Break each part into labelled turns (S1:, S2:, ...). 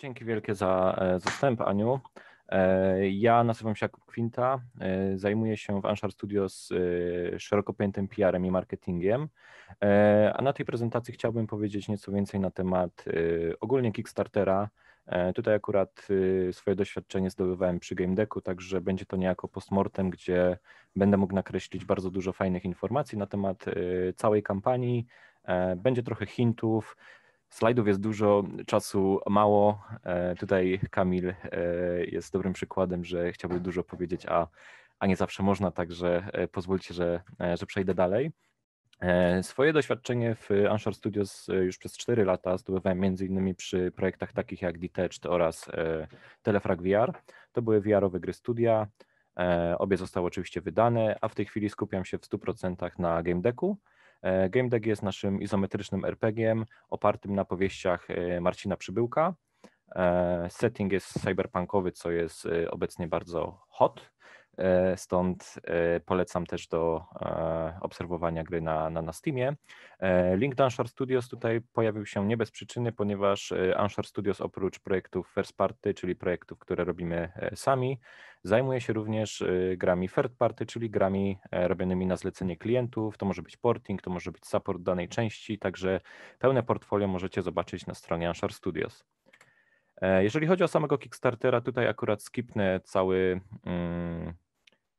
S1: Dzięki wielkie za, e, za wstęp, Aniu. E, ja nazywam się Jakub Kwinta, e, zajmuję się w Anshar Studios szeroko pojętym PR-em i marketingiem, a na tej prezentacji chciałbym powiedzieć nieco więcej na temat ogólnie Kickstartera. Tutaj akurat swoje doświadczenie zdobywałem przy Game Deku, także będzie to niejako postmortem, gdzie będę mógł nakreślić bardzo dużo fajnych informacji na temat całej kampanii, będzie trochę hintów, Slajdów jest dużo, czasu mało. E, tutaj Kamil e, jest dobrym przykładem, że chciałby dużo powiedzieć, a, a nie zawsze można, także e, pozwólcie, że, że przejdę dalej. Swoje doświadczenie w Anshore Studios już przez 4 lata zdobywałem m.in. przy projektach takich jak Detached oraz Telefrag VR. To były VR-owe gry studia, obie zostały oczywiście wydane, a w tej chwili skupiam się w 100% na game decku. E, Game Deck jest naszym izometrycznym rpg opartym na powieściach e, Marcina Przybyłka. E, setting jest cyberpunkowy, co jest obecnie bardzo hot. E, stąd e, polecam też do e, obserwowania gry na, na, na Steamie. Link do Anshore Studios tutaj pojawił się nie bez przyczyny, ponieważ Anshore Studios oprócz projektów first party, czyli projektów, które robimy sami, zajmuje się również grami third party, czyli grami robionymi na zlecenie klientów. To może być porting, to może być support danej części, także pełne portfolio możecie zobaczyć na stronie Anshore Studios. Jeżeli chodzi o samego Kickstartera, tutaj akurat skipnę cały. Mm,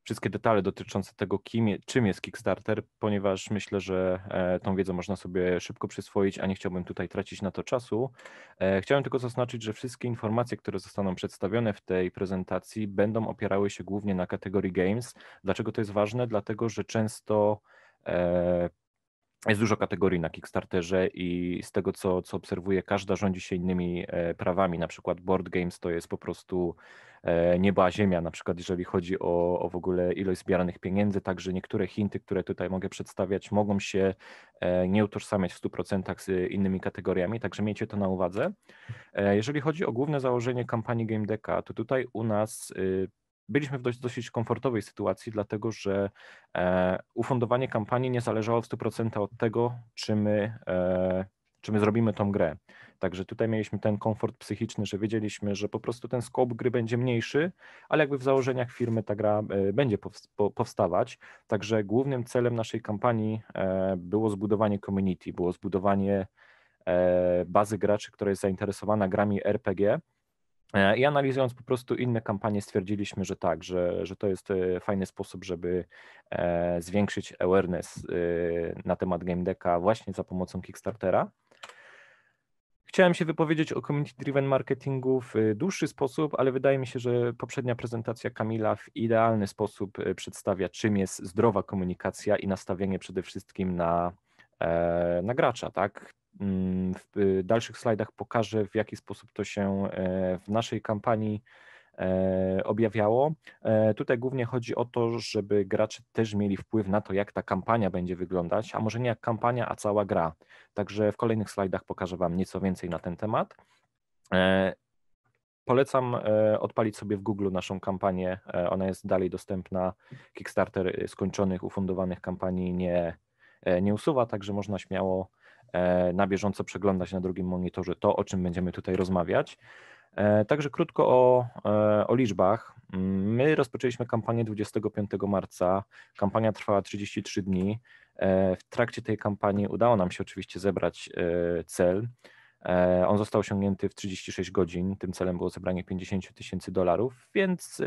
S1: wszystkie detale dotyczące tego, kim czym jest Kickstarter, ponieważ myślę, że e, tą wiedzę można sobie szybko przyswoić, a nie chciałbym tutaj tracić na to czasu. E, chciałem tylko zaznaczyć, że wszystkie informacje, które zostaną przedstawione w tej prezentacji, będą opierały się głównie na kategorii games. Dlaczego to jest ważne? Dlatego, że często e, jest dużo kategorii na Kickstarterze i z tego, co, co obserwuję, każda rządzi się innymi e, prawami. Na przykład board games to jest po prostu e, nieba, a ziemia, na przykład jeżeli chodzi o, o w ogóle ilość zbieranych pieniędzy, także niektóre hinty, które tutaj mogę przedstawiać, mogą się e, nie utożsamiać w 100% z innymi kategoriami, także miejcie to na uwadze. Jeżeli chodzi o główne założenie kampanii Game Decka, to tutaj u nas y, byliśmy w dość, dosyć komfortowej sytuacji, dlatego że e, ufundowanie kampanii nie zależało w 100% od tego, czy my, e, czy my zrobimy tą grę. Także tutaj mieliśmy ten komfort psychiczny, że wiedzieliśmy, że po prostu ten skop gry będzie mniejszy, ale jakby w założeniach firmy ta gra e, będzie powstawać. Także głównym celem naszej kampanii było zbudowanie community, było zbudowanie bazy graczy, która jest zainteresowana grami RPG E, I analizując po prostu inne kampanie, stwierdziliśmy, że tak, że, że to jest e, fajny sposób, żeby e, zwiększyć awareness na temat game decka właśnie za pomocą Kickstartera. Chciałem się wypowiedzieć o community-driven marketingu w dłuższy sposób, ale wydaje mi się, że poprzednia prezentacja Kamila w idealny sposób przedstawia, czym jest zdrowa komunikacja i nastawienie przede wszystkim na, na gracza, tak? Mm, w y, dalszych slajdach pokażę, w jaki sposób to się e, w naszej kampanii e, objawiało. E, tutaj głównie chodzi o to, żeby gracze też mieli wpływ na to, jak ta kampania będzie wyglądać, a może nie jak kampania, a cała gra. Także w kolejnych slajdach pokażę Wam nieco więcej na ten temat. Polecam odpalić sobie w Google naszą kampanię. Ona jest dalej dostępna. Kickstarter y, skończonych, ufundowanych kampanii nie, nie usuwa, także można śmiało E, na bieżąco przeglądać na drugim monitorze to, o czym będziemy tutaj rozmawiać. E, także krótko o, e, o, liczbach. Mm, my rozpoczęliśmy kampanię 25 marca. Kampania trwała 33 dni. W trakcie tej kampanii udało nam się oczywiście zebrać cel. On został osiągnięty w 36 godzin. Tym celem było zebranie 50 tysięcy dolarów, więc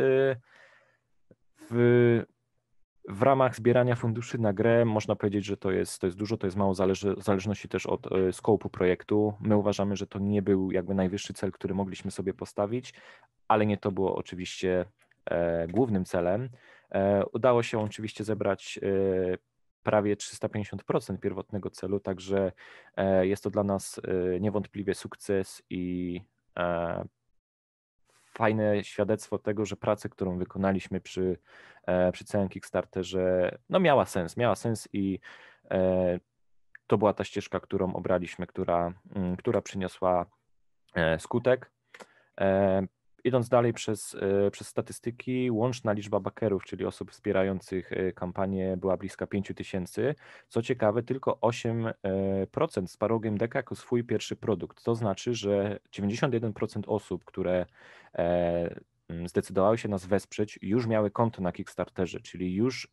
S1: w w ramach zbierania funduszy na grę można powiedzieć, że to jest, to jest dużo, to jest mało, zależy, w zależności też od y, projektu. My uważamy, że to nie był jakby najwyższy cel, który mogliśmy sobie postawić, ale nie to było oczywiście e, głównym celem. E, udało się oczywiście zebrać e, prawie 350% pierwotnego celu, także e, jest to dla nas e, niewątpliwie sukces i fajne świadectwo tego, że praca, którą wykonaliśmy przy, e, przy całym Kickstarterze, no miała sens, miała sens i e, to była ta ścieżka, którą obraliśmy, która, mm, która przyniosła e, skutek idąc dalej przez, e, przez statystyki, łączna liczba bakerów, czyli osób wspierających e, kampanię, była bliska 5 tysięcy. Co ciekawe, tylko 8% sparło e, parogiem Decka jako swój pierwszy produkt. To znaczy, że 91% osób, które zdecydowały się nas wesprzeć, już miały konto na Kickstarterze, czyli już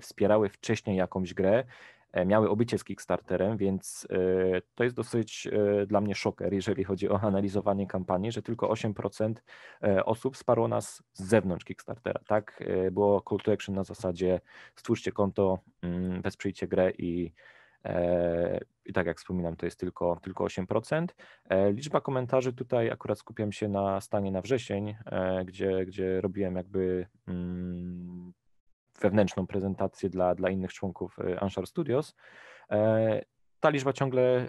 S1: wspierały wcześniej jakąś grę, E, miały obycie z Kickstarterem, więc e, to jest dosyć e, dla mnie szoker, jeżeli chodzi o analizowanie kampanii, że tylko 8% osób wsparło nas z zewnątrz Kickstartera. Tak, było call to action na zasadzie stwórzcie konto, mm, wesprzyjcie grę i i tak jak wspominam, to jest tylko, tylko 8%. Liczba komentarzy tutaj akurat skupiam się na stanie na wrzesień, gdzie, gdzie robiłem jakby mm, wewnętrzną prezentację dla, dla innych członków e, Anshar Studios. E, ta liczba ciągle,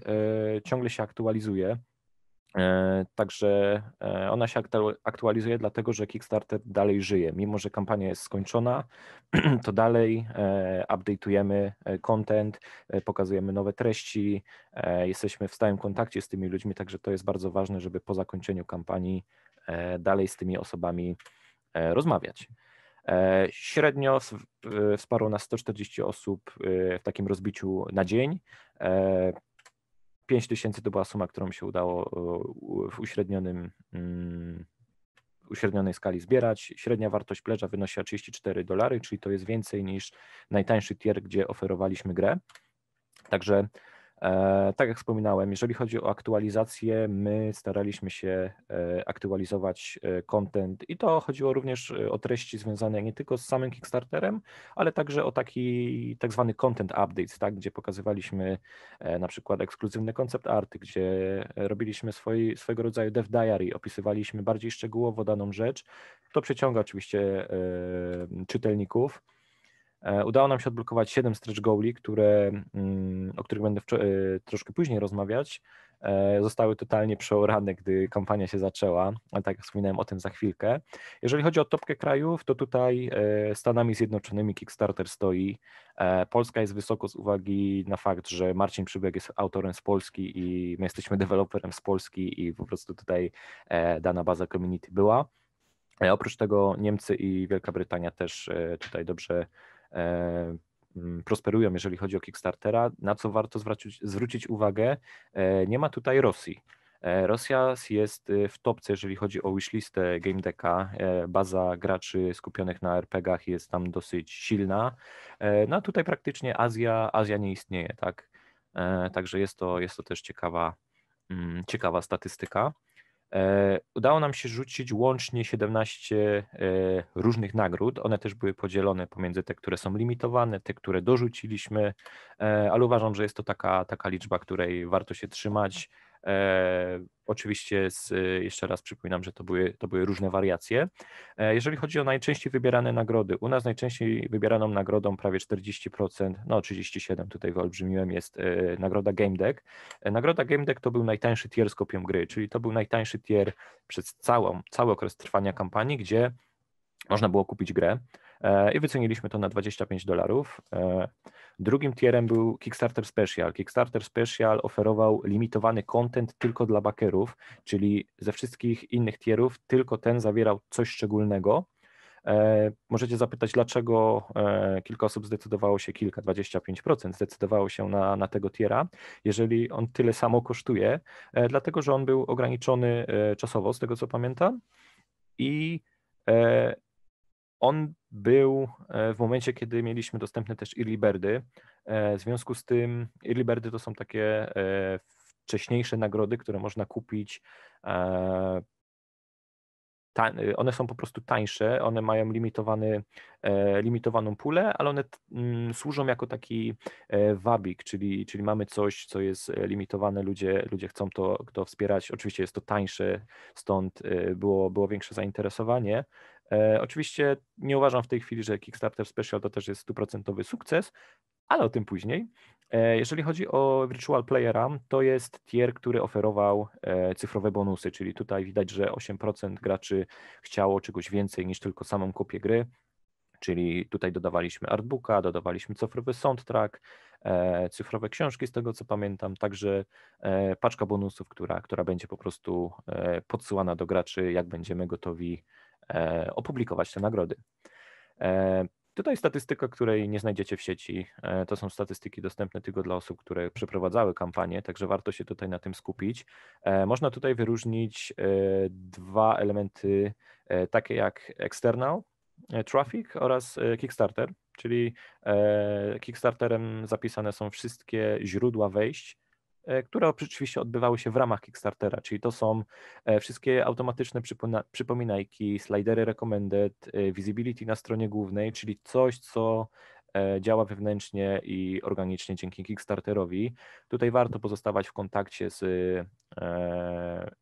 S1: e, ciągle się aktualizuje. Także ona się aktualizuje, dlatego że Kickstarter dalej żyje. Mimo, że kampania jest skończona, to dalej update'ujemy content, pokazujemy nowe treści, jesteśmy w stałym kontakcie z tymi ludźmi, także to jest bardzo ważne, żeby po zakończeniu kampanii dalej z tymi osobami rozmawiać. E, średnio wsparło nas 140 osób e, w takim rozbiciu na dzień. 5 e, tysięcy to była suma, którą się udało w uśrednionym mm, uśrednionej skali zbierać. Średnia wartość pledża wynosiła 34 dolary, czyli to jest więcej niż najtańszy tier, gdzie oferowaliśmy grę. Także E, tak jak wspominałem, jeżeli chodzi o aktualizację, my staraliśmy się e, aktualizować e, content i to chodziło również o treści związane nie tylko z samym Kickstarterem, ale także o taki tak zwany content updates, tak, gdzie pokazywaliśmy na przykład ekskluzywne koncept arty, gdzie robiliśmy swój, swojego rodzaju dev diary, opisywaliśmy bardziej szczegółowo daną rzecz. To przyciąga oczywiście czytelników. E, udało nam się odblokować 7 stretch goali, które, mm, o których będę e, troszkę później rozmawiać. E, zostały totalnie przeorane, gdy kampania się zaczęła, ale tak jak wspominałem o tym za chwilkę. Jeżeli chodzi o topkę krajów, to tutaj Stanami Zjednoczonymi Kickstarter stoi. Polska jest wysoko z uwagi na fakt, że Marcin Przybieg jest autorem z Polski i my jesteśmy deweloperem z Polski i po prostu tutaj dana baza community była. Oprócz tego Niemcy i Wielka Brytania też tutaj dobrze E, mm, prosperują, jeżeli chodzi o Kickstartera, na co warto zwrócić, zwrócić uwagę, e, nie ma tutaj Rosji. E, Rosja jest w topce, jeżeli chodzi o wishlistę Game Decka. Baza graczy skupionych na RPGach jest tam dosyć silna. No a tutaj praktycznie Azja, Azja nie istnieje, tak? Także jest to, jest to też ciekawa, mm, ciekawa statystyka. E, udało nam się rzucić łącznie 17 e, różnych nagród. One też były podzielone pomiędzy te, które są limitowane, te, które dorzuciliśmy, e, ale uważam, że jest to taka, taka liczba, której warto się trzymać. E, oczywiście z, jeszcze raz przypominam, że to były, to były różne wariacje. E, jeżeli chodzi o najczęściej wybierane nagrody, u nas najczęściej wybieraną nagrodą prawie 40%, no 37 tutaj wyolbrzymiłem, jest e, nagroda Game Deck. Nagroda Game Deck to był najtańszy tier z kopią gry, czyli to był najtańszy tier przez całą, cały okres trwania kampanii, gdzie można było kupić grę. E, i wyceniliśmy to na 25 dolarów. E, drugim tierem był Kickstarter Special. Kickstarter Special oferował limitowany content tylko dla backerów, czyli ze wszystkich innych tierów tylko ten zawierał coś szczególnego. E, możecie zapytać, dlaczego kilka osób zdecydowało się, kilka, 25% zdecydowało się na, na tego tiera, jeżeli on tyle samo kosztuje, dlatego że on był ograniczony czasowo, z tego co pamiętam. I on był e, w momencie, kiedy mieliśmy dostępne też early e, W związku z tym early to są takie e, wcześniejsze nagrody, które można kupić. One są po prostu tańsze, one mają limitowany, limitowaną pulę, ale one mm, służą jako taki wabik, czyli, czyli mamy coś, co jest limitowane, ludzie, ludzie chcą to, to wspierać. Oczywiście jest to tańsze, stąd było, było większe zainteresowanie. E, oczywiście nie uważam w tej chwili, że Kickstarter Special to też jest stuprocentowy sukces, ale o tym później. E, jeżeli chodzi o Virtual Playera, to jest tier, który oferował e, cyfrowe bonusy, czyli tutaj widać, że 8% graczy chciało czegoś więcej niż tylko samą kopię gry, czyli tutaj dodawaliśmy artbooka, dodawaliśmy cyfrowy soundtrack, cyfrowe książki z tego co pamiętam, także paczka bonusów, która, która będzie po prostu podsyłana do graczy, jak będziemy gotowi E, opublikować te nagrody. E, tutaj statystyka, której nie znajdziecie w sieci, e, to są statystyki dostępne tylko dla osób, które przeprowadzały kampanię, także warto się tutaj na tym skupić. Można tutaj wyróżnić dwa elementy, takie jak external traffic oraz Kickstarter, czyli Kickstarterem zapisane są wszystkie źródła wejść E, które oczywiście odbywały się w ramach Kickstartera, czyli to są e, wszystkie automatyczne przypomina przypominajki, slidery recommended, e, visibility na stronie głównej, czyli coś, co działa wewnętrznie i organicznie dzięki Kickstarterowi. Tutaj warto pozostawać w kontakcie z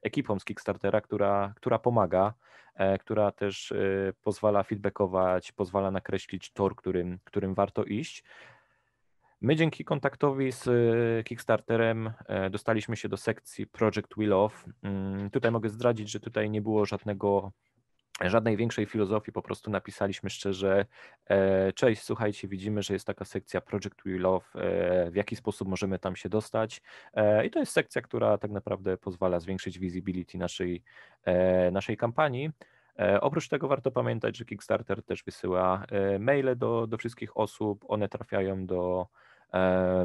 S1: ekipą z Kickstartera, która, która pomaga, która też pozwala feedbackować, pozwala nakreślić tor, którym, którym warto iść, My dzięki kontaktowi z e, Kickstarterem e, dostaliśmy się do sekcji Project Wheel of. Mm, tutaj mogę zdradzić, że tutaj nie było żadnego żadnej większej filozofii, po prostu napisaliśmy szczerze, e, cześć, słuchajcie, widzimy, że jest taka sekcja Project We Love, w jaki sposób możemy tam się dostać i to jest sekcja, która tak naprawdę pozwala zwiększyć visibility naszej, naszej kampanii. Oprócz tego warto pamiętać, że Kickstarter też wysyła maile do, do wszystkich osób, one trafiają do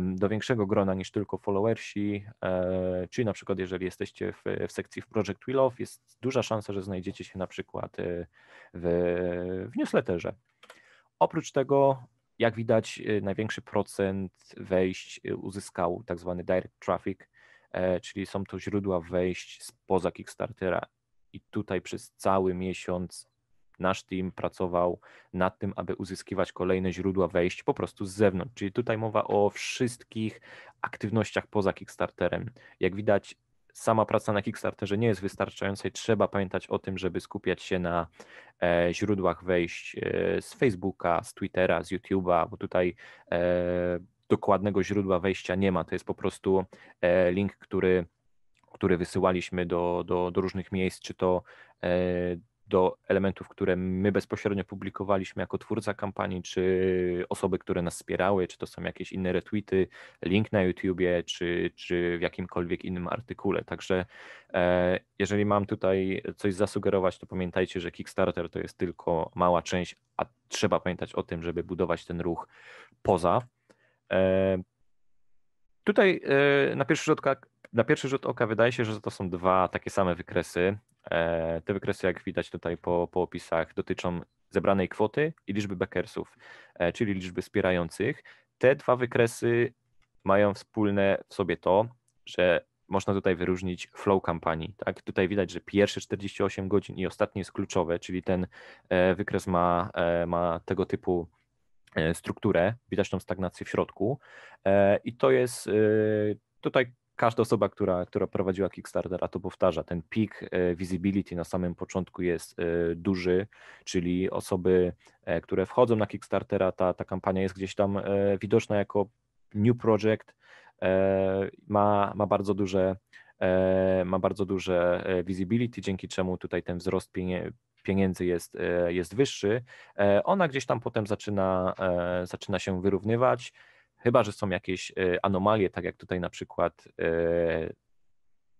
S1: do większego grona niż tylko followersi, e, czy na przykład jeżeli jesteście w, w sekcji w Project Wheel of, jest duża szansa, że znajdziecie się na przykład e, w, w newsletterze. Oprócz tego, jak widać, e, największy procent wejść uzyskał tak zwany direct traffic, czyli są to źródła wejść spoza Kickstartera i tutaj przez cały miesiąc nasz team pracował nad tym, aby uzyskiwać kolejne źródła wejść po prostu z zewnątrz. Czyli tutaj mowa o wszystkich aktywnościach poza Kickstarterem. Jak widać, sama praca na Kickstarterze nie jest wystarczająca i trzeba pamiętać o tym, żeby skupiać się na e, źródłach wejść e, z Facebooka, z Twittera, z YouTube'a, bo tutaj e, dokładnego źródła wejścia nie ma. To jest po prostu e, link, który, który wysyłaliśmy do, do, do różnych miejsc, czy to e, do elementów, które my bezpośrednio publikowaliśmy jako twórca kampanii, czy osoby, które nas wspierały, czy to są jakieś inne retweety, link na YouTubie, czy, czy w jakimkolwiek innym artykule. Także e, jeżeli mam tutaj coś zasugerować, to pamiętajcie, że Kickstarter to jest tylko mała część, a trzeba pamiętać o tym, żeby budować ten ruch poza. E, tutaj e, na pierwszy rzut oka na pierwszy rzut oka wydaje się, że to są dwa takie same wykresy, E, te wykresy, jak widać tutaj po, po opisach, dotyczą zebranej kwoty i liczby backersów, e, czyli liczby wspierających. Te dwa wykresy mają wspólne w sobie to, że można tutaj wyróżnić flow kampanii. Tak? Tutaj widać, że pierwsze 48 godzin i ostatnie jest kluczowe, czyli ten e, wykres ma, ma tego typu strukturę, widać tą stagnację w środku i to jest tutaj każda osoba, która, która prowadziła Kickstartera, to powtarza. Ten pik e, visibility na samym początku jest e, duży, czyli osoby, e, które wchodzą na Kickstartera, ta, ta kampania jest gdzieś tam widoczna jako new project, ma, ma bardzo duże ma bardzo duże visibility, dzięki czemu tutaj ten wzrost pieniędzy jest, jest wyższy. Ona gdzieś tam potem zaczyna, zaczyna się wyrównywać. Chyba, że są jakieś e, anomalie, tak jak tutaj na przykład e,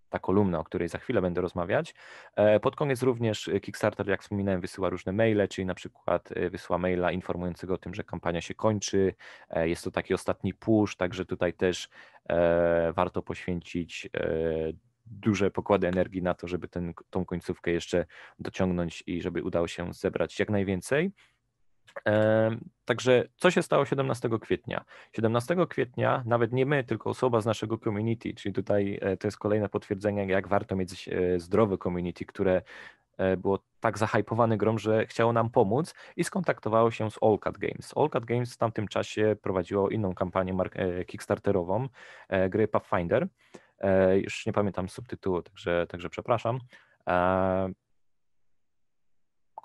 S1: ta kolumna, o której za chwilę będę rozmawiać. E, pod koniec również Kickstarter, jak wspominałem, wysyła różne maile, czyli na przykład wysyła maila informującego o tym, że kampania się kończy. Jest to taki ostatni push, także tutaj też warto poświęcić duże pokłady energii na to, żeby ten, tą końcówkę jeszcze dociągnąć i żeby udało się zebrać jak najwięcej. Także co się stało 17 kwietnia? 17 kwietnia nawet nie my, tylko osoba z naszego community, czyli tutaj e, to jest kolejne potwierdzenie, jak warto mieć e, zdrowe community, które e, było tak zahajpowane grom, że chciało nam pomóc i skontaktowało się z Allcat Games. Allcat Games w tamtym czasie prowadziło inną kampanię kickstarterową gry Pathfinder. Już nie pamiętam subtytułu, także, także przepraszam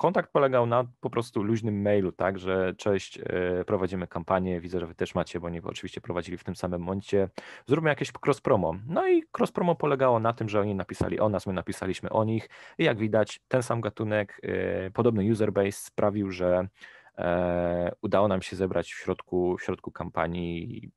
S1: kontakt polegał na po prostu luźnym mailu, tak, że cześć, e, prowadzimy kampanię, widzę, że wy też macie, bo oni oczywiście prowadzili w tym samym momencie, zróbmy jakieś cross promo. No i cross promo polegało na tym, że oni napisali o nas, my napisaliśmy o nich i jak widać ten sam gatunek, e, podobny user base sprawił, że e, udało nam się zebrać w środku, w środku kampanii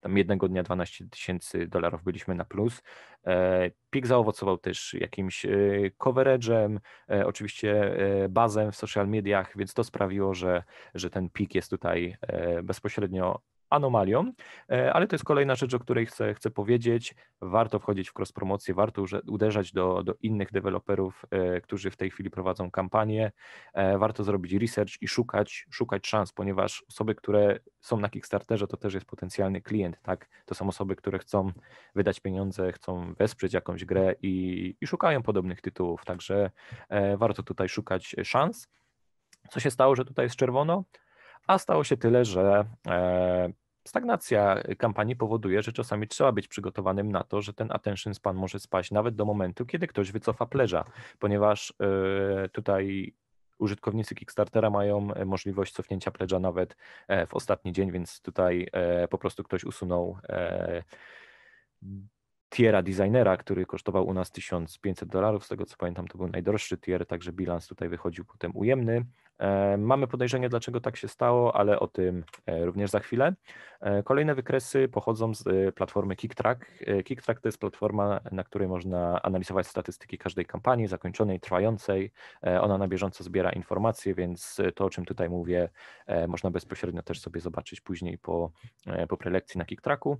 S1: tam jednego dnia 12 tysięcy dolarów byliśmy na plus. E, pik zaowocował też jakimś e, coverage'em, e, oczywiście bazem w social mediach, więc to sprawiło, że, że ten pik jest tutaj bezpośrednio anomalią, e, ale to jest kolejna rzecz, o której chcę, chcę powiedzieć. Warto wchodzić w cross-promocję, warto uderzać do, do innych deweloperów, e, którzy w tej chwili prowadzą kampanię. E, warto zrobić research i szukać, szukać szans, ponieważ osoby, które są na Kickstarterze, to też jest potencjalny klient, tak? To są osoby, które chcą wydać pieniądze, chcą wesprzeć jakąś grę i, i szukają podobnych tytułów, także warto tutaj szukać szans. Co się stało, że tutaj jest czerwono? a stało się tyle, że e, stagnacja kampanii powoduje, że czasami trzeba być przygotowanym na to, że ten attention span może spaść nawet do momentu, kiedy ktoś wycofa pleża, ponieważ e, tutaj użytkownicy Kickstartera mają e, możliwość cofnięcia pledża nawet w ostatni dzień, więc tutaj po prostu ktoś usunął tiera designera, który kosztował u nas 1500 dolarów. Z tego co pamiętam, to był najdroższy tier, także bilans tutaj wychodził potem ujemny. E, mamy podejrzenie, dlaczego tak się stało, ale o tym e, również za chwilę. E, kolejne wykresy pochodzą z platformy KickTrack. KickTrack to jest platforma, na której można analizować statystyki każdej kampanii, zakończonej, trwającej. Ona na bieżąco zbiera informacje, więc to, o czym tutaj mówię, można bezpośrednio też sobie zobaczyć później po, po prelekcji na KickTracku.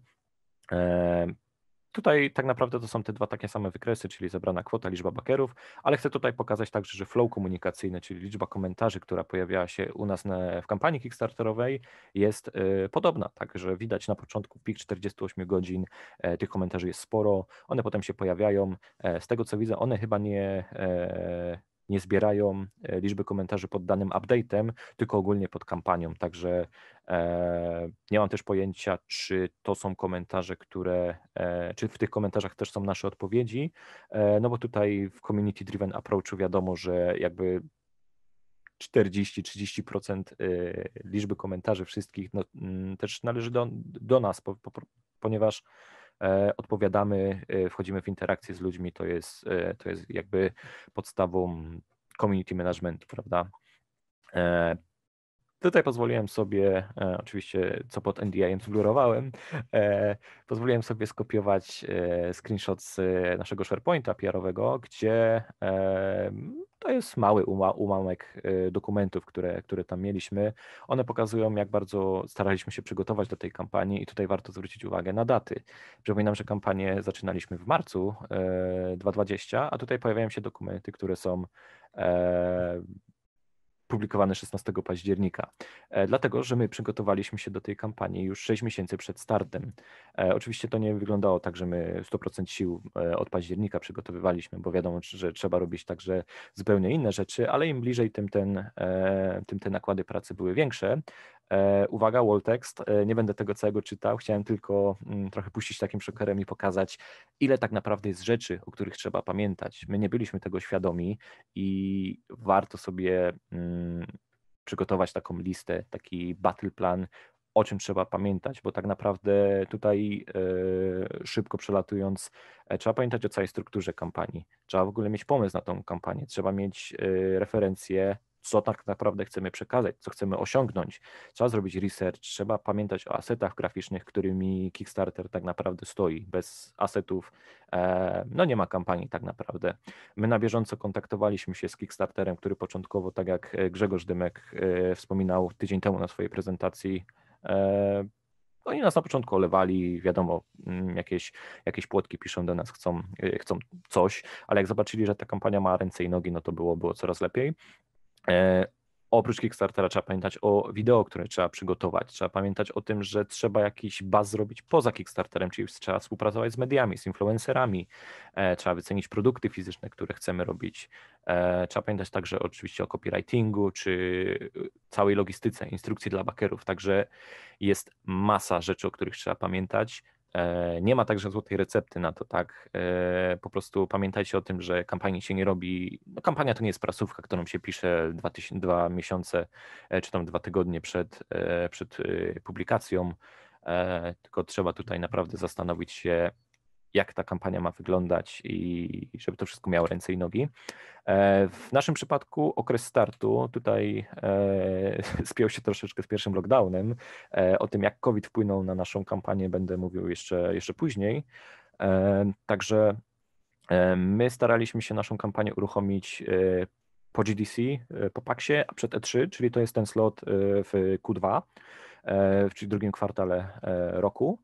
S1: Tutaj tak naprawdę to są te dwa takie same wykresy, czyli zebrana kwota, liczba bakerów, ale chcę tutaj pokazać także, że flow komunikacyjny, czyli liczba komentarzy, która pojawiała się u nas na, w kampanii Kickstarterowej jest y, podobna, także widać na początku pik 48 godzin, e, tych komentarzy jest sporo, one potem się pojawiają, e, z tego co widzę one chyba nie... E, nie zbierają e, liczby komentarzy pod danym update'em, tylko ogólnie pod kampanią. Także e, nie mam też pojęcia, czy to są komentarze, które, e, czy w tych komentarzach też są nasze odpowiedzi, no bo tutaj w community driven approachu wiadomo, że jakby 40-30% liczby komentarzy wszystkich no, mm, też należy do, do nas, po, po, ponieważ E, odpowiadamy, e, wchodzimy w interakcję z ludźmi, to jest, e, to jest jakby podstawą community managementu, prawda? Tutaj pozwoliłem sobie, e, oczywiście co pod NDI, zblurowałem, e, pozwoliłem sobie skopiować e, screenshot z e, naszego SharePointa PR-owego, gdzie e, to jest mały uma, e, dokumentów, które, które tam mieliśmy. One pokazują, jak bardzo staraliśmy się przygotować do tej kampanii i tutaj warto zwrócić uwagę na daty. Przypominam, że kampanię zaczynaliśmy w marcu 2020, a tutaj pojawiają się dokumenty, które są publikowany 16 października. E, dlatego, że my przygotowaliśmy się do tej kampanii już 6 miesięcy przed startem. E, oczywiście to nie wyglądało tak, że my 100% sił e, od października przygotowywaliśmy, bo wiadomo, że trzeba robić także zupełnie inne rzeczy, ale im bliżej, tym ten, tym te nakłady pracy były większe. E, uwaga, walltext. E, nie będę tego całego czytał. Chciałem tylko mm, trochę puścić takim szokerem i pokazać, ile tak naprawdę jest rzeczy, o których trzeba pamiętać. My nie byliśmy tego świadomi i warto sobie mm, przygotować taką listę, taki battle plan, o czym trzeba pamiętać, bo tak naprawdę tutaj e, szybko przelatując, trzeba pamiętać o całej strukturze kampanii. Trzeba w ogóle mieć pomysł na tą kampanię, trzeba mieć referencje, co tak naprawdę chcemy przekazać, co chcemy osiągnąć. Trzeba zrobić research, trzeba pamiętać o asetach graficznych, którymi Kickstarter tak naprawdę stoi. Bez asetów e, no nie ma kampanii tak naprawdę. My na bieżąco kontaktowaliśmy się z Kickstarterem, który początkowo, tak jak e, Grzegorz Dymek e, wspominał tydzień temu na swojej prezentacji, oni nas na początku olewali, wiadomo, mm, jakieś, jakieś płotki piszą do nas, chcą, chcą coś, ale jak zobaczyli, że ta kampania ma ręce i nogi, no to było, było coraz lepiej. E, oprócz Kickstartera trzeba pamiętać o wideo, które trzeba przygotować, trzeba pamiętać o tym, że trzeba jakiś baz zrobić poza Kickstarterem, czyli trzeba współpracować z mediami, z influencerami, e, trzeba wycenić produkty fizyczne, które chcemy robić. E, trzeba pamiętać także oczywiście o copywritingu czy całej logistyce, instrukcji dla bakerów. Także jest masa rzeczy, o których trzeba pamiętać. E, nie ma także złotej recepty na to, tak? E, po prostu pamiętajcie o tym, że kampanii się nie robi. No, kampania to nie jest prasówka, którą się pisze dwa, dwa miesiące e, czy tam dwa tygodnie przed, przed publikacją, tylko trzeba tutaj naprawdę zastanowić się, jak ta kampania ma wyglądać i żeby to wszystko miało ręce i nogi. E, w naszym przypadku okres startu tutaj e, spiął się troszeczkę z pierwszym lockdownem. E, o tym, jak COVID wpłynął na naszą kampanię, będę mówił jeszcze, jeszcze później. Także my staraliśmy się naszą kampanię uruchomić po GDC, po PAXie, a przed E3, czyli to jest ten slot w Q2, czyli drugim kwartale roku.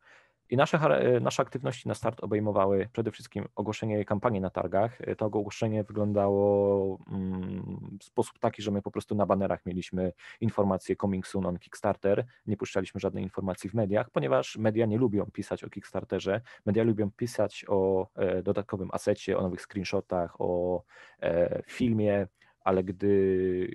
S1: I nasze, e, nasze aktywności na start obejmowały przede wszystkim ogłoszenie kampanii na targach. E, to ogłoszenie wyglądało mm, w sposób taki, że my po prostu na banerach mieliśmy informacje coming soon on Kickstarter. Nie puszczaliśmy żadnej informacji w mediach, ponieważ media nie lubią pisać o Kickstarterze. Media lubią pisać o e, dodatkowym asecie, o nowych screenshotach, o filmie, ale gdy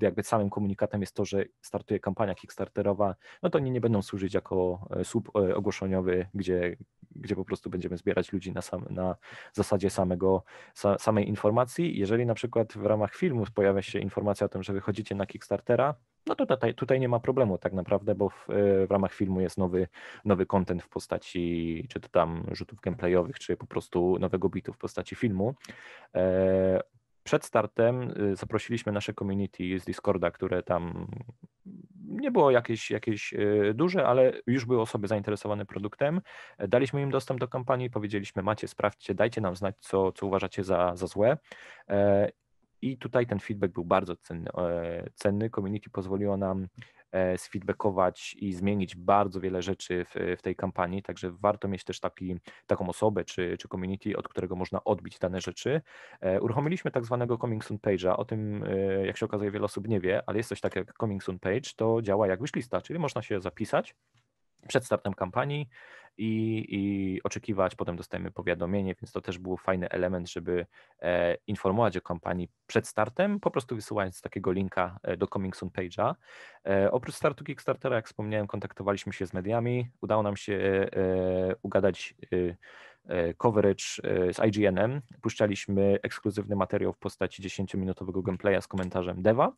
S1: jakby samym komunikatem jest to, że startuje kampania Kickstarterowa, no to oni nie będą służyć jako e, słup e, ogłoszeniowy, gdzie, gdzie po prostu będziemy zbierać ludzi na, sam, na zasadzie samego, sa, samej informacji. Jeżeli na przykład w ramach filmu pojawia się informacja o tym, że wychodzicie na Kickstartera, no to tutaj, tutaj nie ma problemu tak naprawdę, bo w, e, w ramach filmu jest nowy, nowy content w postaci czy to tam rzutów gameplayowych, czy po prostu nowego bitu w postaci filmu. E, przed startem y, zaprosiliśmy nasze community z Discorda, które tam nie było jakieś, jakieś y, duże, ale już były osoby zainteresowane produktem. Daliśmy im dostęp do kampanii, powiedzieliśmy macie, sprawdźcie, dajcie nam znać, co, co uważacie za, za złe. E, I tutaj ten feedback był bardzo cenny. E, cenny community pozwoliło nam E, sfeedbackować i zmienić bardzo wiele rzeczy w, w tej kampanii, także warto mieć też taki, taką osobę czy, czy community, od którego można odbić dane rzeczy. E, uruchomiliśmy tak zwanego Coming Soon Page'a, o tym e, jak się okazuje wiele osób nie wie, ale jest coś takiego jak Coming Soon Page, to działa jak wishlista, czyli można się zapisać, przed startem kampanii i, i, oczekiwać. Potem dostajemy powiadomienie, więc to też był fajny element, żeby e, informować o kampanii przed startem, po prostu wysyłając takiego linka e, do Coming Soon Page'a. E, oprócz startu Kickstartera, jak wspomniałem, kontaktowaliśmy się z mediami, udało nam się e, e ugadać e, coverage z IGN-em. Puszczaliśmy ekskluzywny materiał w postaci 10-minutowego gameplaya z komentarzem Deva.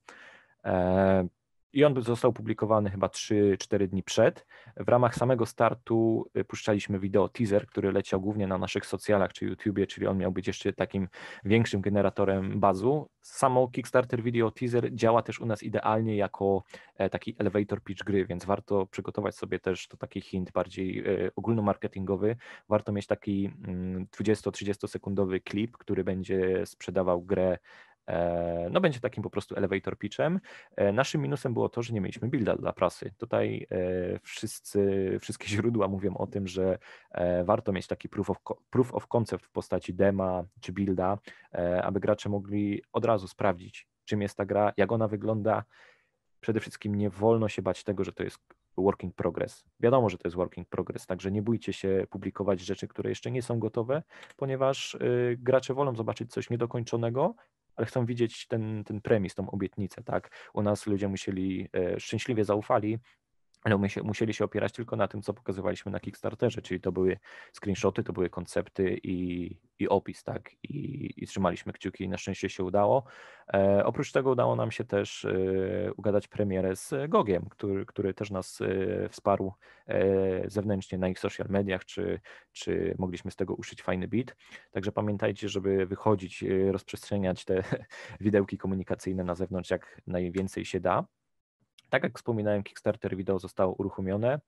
S1: I on został publikowany chyba 3-4 dni przed. W ramach samego startu y, puszczaliśmy wideo teaser, który leciał głównie na naszych socjalach czy YouTubie, czyli on miał być jeszcze takim większym generatorem bazu. Samo Kickstarter Video Teaser działa też u nas idealnie jako e, taki elevator pitch gry, więc warto przygotować sobie też to taki hint bardziej e, ogólnomarketingowy. Warto mieć taki 20-30 mm, sekundowy klip, który będzie sprzedawał grę E, no będzie takim po prostu elevator pitchem. E, naszym minusem było to, że nie mieliśmy builda dla prasy. Tutaj e, wszyscy, wszystkie źródła mówią o tym, że warto mieć taki proof of, proof of concept w postaci dema czy builda, aby gracze mogli od razu sprawdzić, czym jest ta gra, jak ona wygląda. Przede wszystkim nie wolno się bać tego, że to jest working progress. Wiadomo, że to jest working progress, także nie bójcie się publikować rzeczy, które jeszcze nie są gotowe, ponieważ y, gracze wolą zobaczyć coś niedokończonego ale chcą widzieć ten, ten premis, tą obietnicę, tak? U nas ludzie musieli, e, szczęśliwie zaufali ale musieli się opierać tylko na tym, co pokazywaliśmy na Kickstarterze, czyli to były screenshoty, to były koncepty i, i opis, tak? I, I, trzymaliśmy kciuki i na szczęście się udało. E, oprócz tego udało nam się też e, ugadać premierę z Gogiem, który, który też nas e, wsparł e, zewnętrznie na ich social mediach, czy, czy mogliśmy z tego uszyć fajny beat. Także pamiętajcie, żeby wychodzić, e, rozprzestrzeniać te widełki komunikacyjne na zewnątrz jak najwięcej się da. Tak jak wspominałem, Kickstarter Video zostało uruchomione.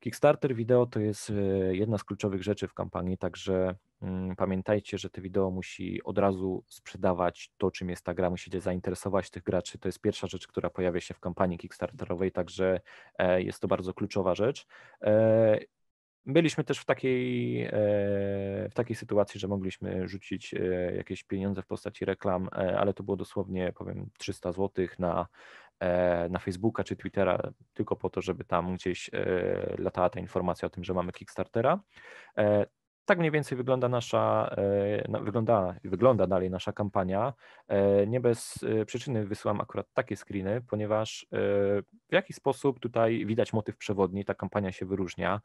S1: Kickstarter Video to jest e, jedna z kluczowych rzeczy w kampanii, także mm, pamiętajcie, że te wideo musi od razu sprzedawać to, czym jest ta gra, musicie zainteresować tych graczy. To jest pierwsza rzecz, która pojawia się w kampanii Kickstarterowej, także e, jest to bardzo kluczowa rzecz. E, byliśmy też w takiej, w takiej sytuacji, że mogliśmy rzucić jakieś pieniądze w postaci reklam, ale to było dosłownie, powiem, 300 zł na E, na Facebooka czy Twittera tylko po to, żeby tam gdzieś e, latała ta informacja o tym, że mamy Kickstartera. E, tak mniej więcej wygląda nasza, wygląda, wygląda dalej nasza kampania. Nie bez przyczyny wysyłam akurat takie screeny, ponieważ w jakiś sposób tutaj widać motyw przewodni, ta kampania się wyróżnia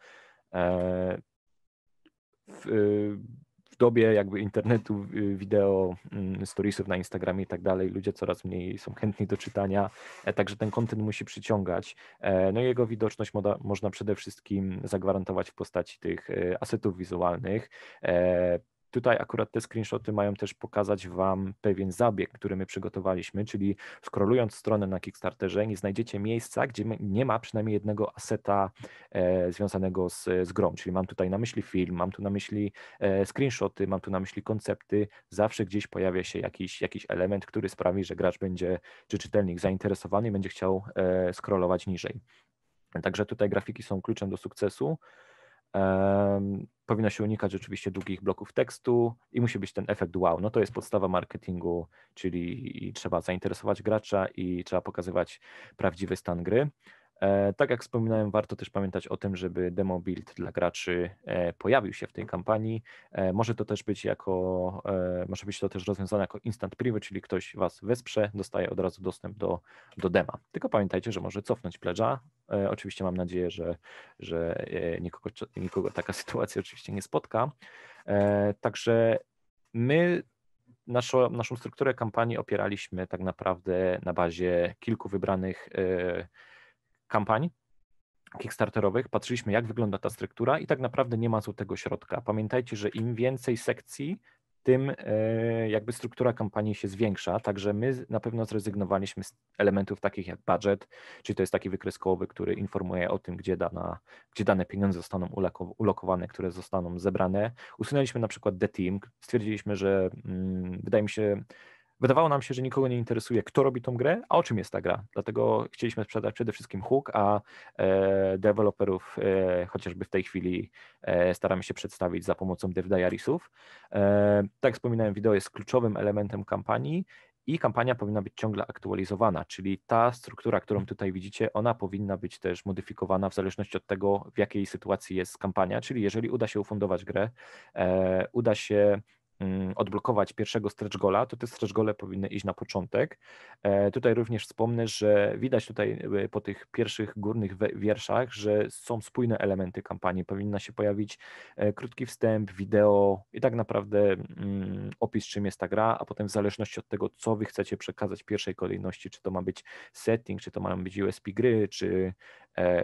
S1: w dobie jakby internetu, y, wideo, mm, storiesów na Instagramie i tak dalej, ludzie coraz mniej są chętni do czytania, e, także ten kontent musi przyciągać. E, no i jego widoczność moda, można przede wszystkim zagwarantować w postaci tych y, asetów wizualnych, e, Tutaj akurat te screenshoty mają też pokazać Wam pewien zabieg, który my przygotowaliśmy, czyli scrollując stronę na Kickstarterze nie znajdziecie miejsca, gdzie nie ma przynajmniej jednego aseta e, związanego z, z grą, czyli mam tutaj na myśli film, mam tu na myśli e, screenshoty, mam tu na myśli koncepty, zawsze gdzieś pojawia się jakiś, jakiś element, który sprawi, że gracz będzie, czy czytelnik zainteresowany i będzie chciał e, scrollować niżej. Także tutaj grafiki są kluczem do sukcesu. Powinno się unikać oczywiście długich bloków tekstu i musi być ten efekt wow. No to jest podstawa marketingu, czyli trzeba zainteresować gracza i trzeba pokazywać prawdziwy stan gry. E, tak jak wspominałem, warto też pamiętać o tym, żeby demo build dla graczy e, pojawił się w tej kampanii. E, może to też być jako, może być to też rozwiązane jako instant preview, czyli ktoś Was wesprze, dostaje od razu dostęp do, do dema. Tylko pamiętajcie, że może cofnąć pledża. Oczywiście mam nadzieję, że, że nikogo, nikogo taka sytuacja oczywiście nie spotka. Także my naszą, naszą strukturę kampanii opieraliśmy tak naprawdę na bazie kilku wybranych kampań kickstarterowych, patrzyliśmy jak wygląda ta struktura i tak naprawdę nie ma złotego środka. Pamiętajcie, że im więcej sekcji, tym e, jakby struktura kampanii się zwiększa, także my na pewno zrezygnowaliśmy z elementów takich jak budget, czyli to jest taki wykres kołowy, który informuje o tym, gdzie, dana, gdzie dane pieniądze zostaną ulokowane, które zostaną zebrane. Usunęliśmy na przykład The Team, stwierdziliśmy, że hmm, wydaje mi się, Wydawało nam się, że nikogo nie interesuje, kto robi tą grę, a o czym jest ta gra. Dlatego chcieliśmy sprzedać przede wszystkim hook, a e, deweloperów e, chociażby w tej chwili e, staramy się przedstawić za pomocą Dev Diariesów. E, tak wspominałem, wideo jest kluczowym elementem kampanii i kampania powinna być ciągle aktualizowana, czyli ta struktura, którą tutaj widzicie, ona powinna być też modyfikowana w zależności od tego, w jakiej sytuacji jest kampania, czyli jeżeli uda się ufundować grę, e, uda się Mm, odblokować pierwszego stretch gola, to te stretch gole powinny iść na początek. E, tutaj również wspomnę, że widać tutaj e, po tych pierwszych górnych wierszach, że są spójne elementy kampanii. Powinna się pojawić e, krótki wstęp, wideo i tak naprawdę mm, opis, czym jest ta gra, a potem w zależności od tego, co wy chcecie przekazać w pierwszej kolejności, czy to ma być setting, czy to mają być USB gry, czy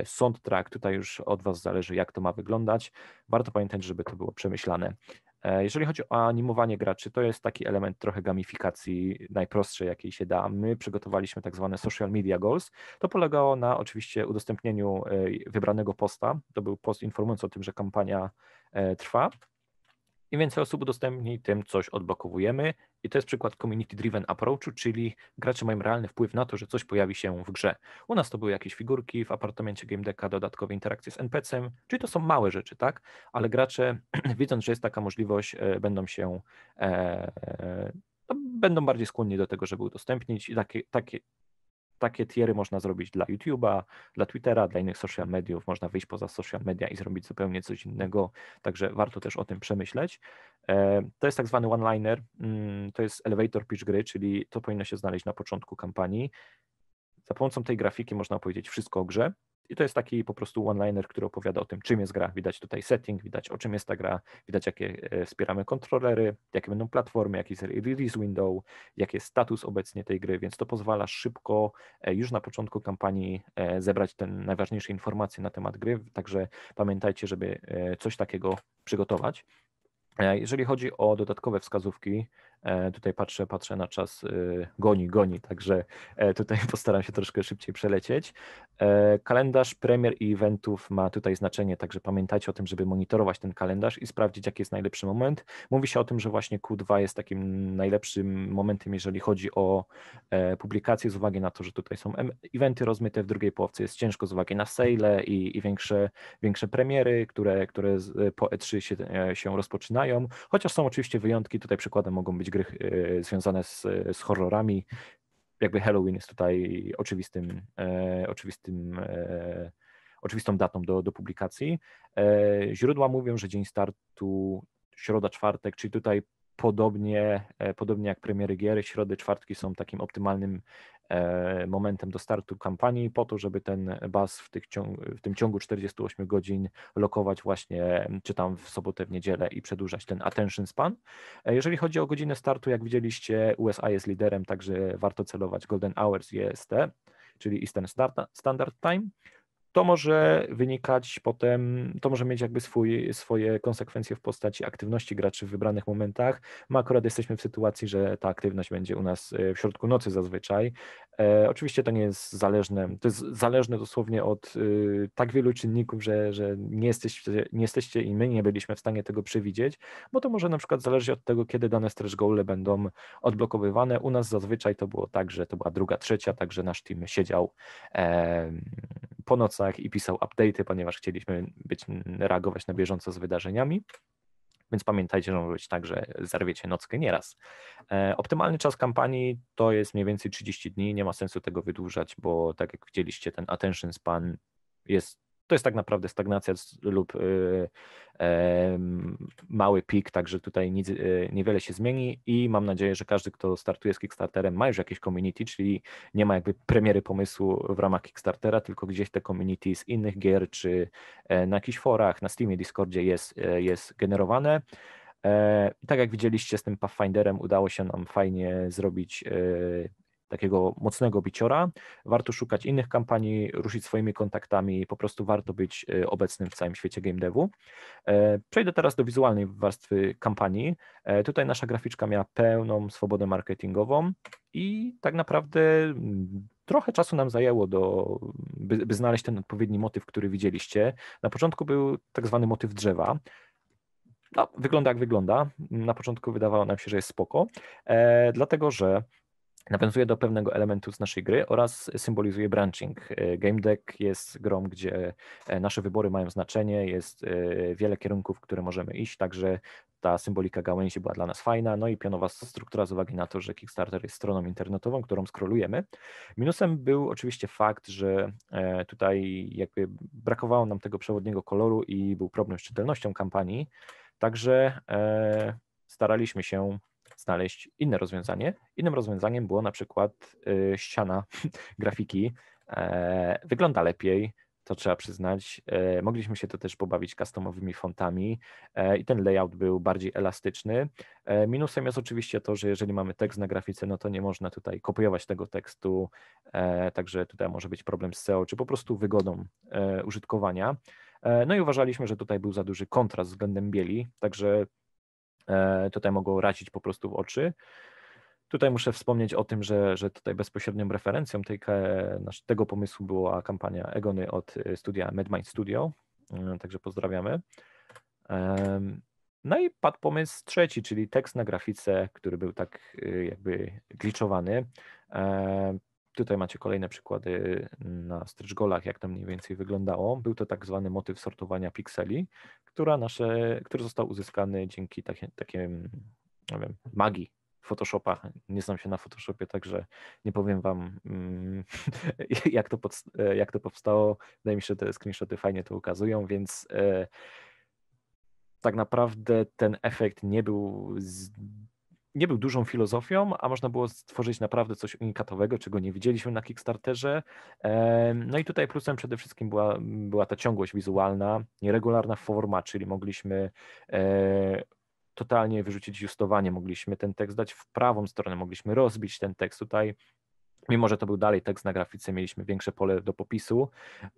S1: soundtrack, tutaj już od was zależy, jak to ma wyglądać. Warto pamiętać, żeby to było przemyślane. E, jeżeli chodzi o animowanie graczy, to jest taki element trochę gamifikacji najprostszej, jakiej się da. My przygotowaliśmy tak zwane social media goals. To polegało na oczywiście udostępnieniu e, wybranego posta. To był post informujący o tym, że kampania e, trwa im więcej osób udostępni, tym coś odblokowujemy. I to jest przykład community driven approachu, czyli gracze mają realny wpływ na to, że coś pojawi się w grze. U nas to były jakieś figurki, w apartamencie Game Decka dodatkowe interakcje z NPC-em, czyli to są małe rzeczy, tak? Ale gracze, widząc, że jest taka możliwość, e, będą się e, e, e no, będą bardziej skłonni do tego, żeby udostępnić i takie, takie, takie tiery można zrobić dla YouTube'a, dla Twittera, dla innych social mediów, można wyjść poza social media i zrobić zupełnie coś innego, także warto też o tym przemyśleć. E, to jest tak zwany one-liner, mm, to jest elevator pitch gry, czyli to powinno się znaleźć na początku kampanii. Za pomocą tej grafiki można powiedzieć wszystko o grze, i to jest taki po prostu one-liner, który opowiada o tym, czym jest gra. Widać tutaj setting, widać o czym jest ta gra, widać jakie e, wspieramy kontrolery, jakie będą platformy, jaki jest release window, jaki jest status obecnie tej gry, więc to pozwala szybko, e, już na początku kampanii, e, zebrać te najważniejsze informacje na temat gry. Także pamiętajcie, żeby coś takiego przygotować. Jeżeli chodzi o dodatkowe wskazówki, E, tutaj patrzę, patrzę na czas, y, goni, goni, także e, tutaj postaram się troszkę szybciej przelecieć. E, kalendarz premier i eventów ma tutaj znaczenie, także pamiętajcie o tym, żeby monitorować ten kalendarz i sprawdzić, jaki jest najlepszy moment. Mówi się o tym, że właśnie Q2 jest takim najlepszym momentem, jeżeli chodzi o publikacje, z uwagi na to, że tutaj są eventy rozmyte, w drugiej połowce jest ciężko z uwagi na sale i, i większe, większe premiery, które, które po E3 się, się rozpoczynają, chociaż są oczywiście wyjątki, tutaj przykładem mogą być gry e, związane z, z horrorami. Jakby Halloween jest tutaj oczywistym, e, oczywistym e, oczywistą datą do, do publikacji. Źródła mówią, że dzień startu środa, czwartek, czyli tutaj Podobnie, e, podobnie jak premiery gier, środy, czwartki są takim optymalnym e, momentem do startu kampanii po to, żeby ten baz w, w, tym ciągu 48 godzin lokować właśnie, czy tam w sobotę, w niedzielę i przedłużać ten attention span. E, jeżeli chodzi o godzinę startu, jak widzieliście, USA jest liderem, także warto celować Golden Hours EST, czyli Eastern Standard Time to może wynikać potem, to może mieć jakby swój, swoje konsekwencje w postaci aktywności graczy w wybranych momentach. My akurat jesteśmy w sytuacji, że ta aktywność będzie u nas e, w środku nocy zazwyczaj. E, oczywiście to nie jest zależne, to jest zależne dosłownie od y, tak wielu czynników, że, że nie, jesteście, nie jesteście i my nie byliśmy w stanie tego przewidzieć, bo to może na przykład zależeć od tego, kiedy dane stretch goale będą odblokowywane. U nas zazwyczaj to było tak, że to była druga, trzecia, także nasz team siedział e, po nocach i pisał update'y, ponieważ chcieliśmy być, reagować na bieżąco z wydarzeniami. Więc pamiętajcie, że może być tak, że zarwiecie nockę nieraz. E, optymalny czas kampanii to jest mniej więcej 30 dni. Nie ma sensu tego wydłużać, bo tak jak widzieliście, ten attention span jest to jest tak naprawdę stagnacja lub y, mały pik, także tutaj nic, y, niewiele się zmieni i mam nadzieję, że każdy, kto startuje z Kickstarterem ma już jakieś community, czyli nie ma jakby premiery pomysłu w ramach Kickstartera, tylko gdzieś te community z innych gier, czy e, na jakichś forach, na Steamie, Discordzie jest, e, jest generowane. E, I tak jak widzieliście z tym Pathfinderem udało się nam fajnie zrobić takiego mocnego biciora, warto szukać innych kampanii, ruszyć swoimi kontaktami, po prostu warto być e, obecnym w całym świecie game devu. E, przejdę teraz do wizualnej warstwy kampanii. E, tutaj nasza graficzka miała pełną swobodę marketingową i tak naprawdę mm, trochę czasu nam zajęło, do, by, by znaleźć ten odpowiedni motyw, który widzieliście. Na początku był tak zwany motyw drzewa, no, wygląda jak wygląda. Na początku wydawało nam się, że jest spoko, e, dlatego że nawiązuje do pewnego elementu z naszej gry oraz symbolizuje branching. E, game deck jest grą, gdzie e, nasze wybory mają znaczenie, jest e, wiele kierunków, w które możemy iść, także ta symbolika gałęzi była dla nas fajna, no i pionowa struktura z uwagi na to, że Kickstarter jest stroną internetową, którą skrolujemy. Minusem był oczywiście fakt, że tutaj jakby brakowało nam tego przewodniego koloru i był problem z czytelnością kampanii, także staraliśmy się znaleźć inne rozwiązanie. Innym rozwiązaniem było na przykład y, ściana grafiki. E, wygląda lepiej, to trzeba przyznać. E, mogliśmy się to też pobawić customowymi fontami e, i ten layout był bardziej elastyczny. Minusem jest oczywiście to, że jeżeli mamy tekst na grafice, no to nie można tutaj kopiować tego tekstu, także tutaj może być problem z SEO, czy po prostu wygodą użytkowania. No i uważaliśmy, że tutaj był za duży kontrast względem bieli, także E, tutaj mogą racić po prostu w oczy. Tutaj muszę wspomnieć o tym, że, że tutaj bezpośrednią referencją tej, tego pomysłu była kampania Egony od e, studia MedMind Studio, e, także pozdrawiamy. No i padł pomysł trzeci, czyli tekst na grafice, który był tak jakby gliczowany. Tutaj macie kolejne przykłady na stretch jak to mniej więcej wyglądało. Był to tak zwany motyw sortowania pikseli, która nasze, który został uzyskany dzięki takiej, takiej nie wiem, magii Photoshopa. Nie znam się na Photoshopie, także nie powiem Wam, mm, jak, to pod, jak to powstało. Wydaje mi się, że te screenshoty fajnie to ukazują, więc e, tak naprawdę ten efekt nie był z, nie był dużą filozofią, a można było stworzyć naprawdę coś unikatowego, czego nie widzieliśmy na Kickstarterze. No i tutaj plusem przede wszystkim była, była ta ciągłość wizualna, nieregularna forma, czyli mogliśmy e, totalnie wyrzucić justowanie, mogliśmy ten tekst dać w prawą stronę, mogliśmy rozbić ten tekst. Tutaj Mimo, że to był dalej tekst na grafice, mieliśmy większe pole do popisu.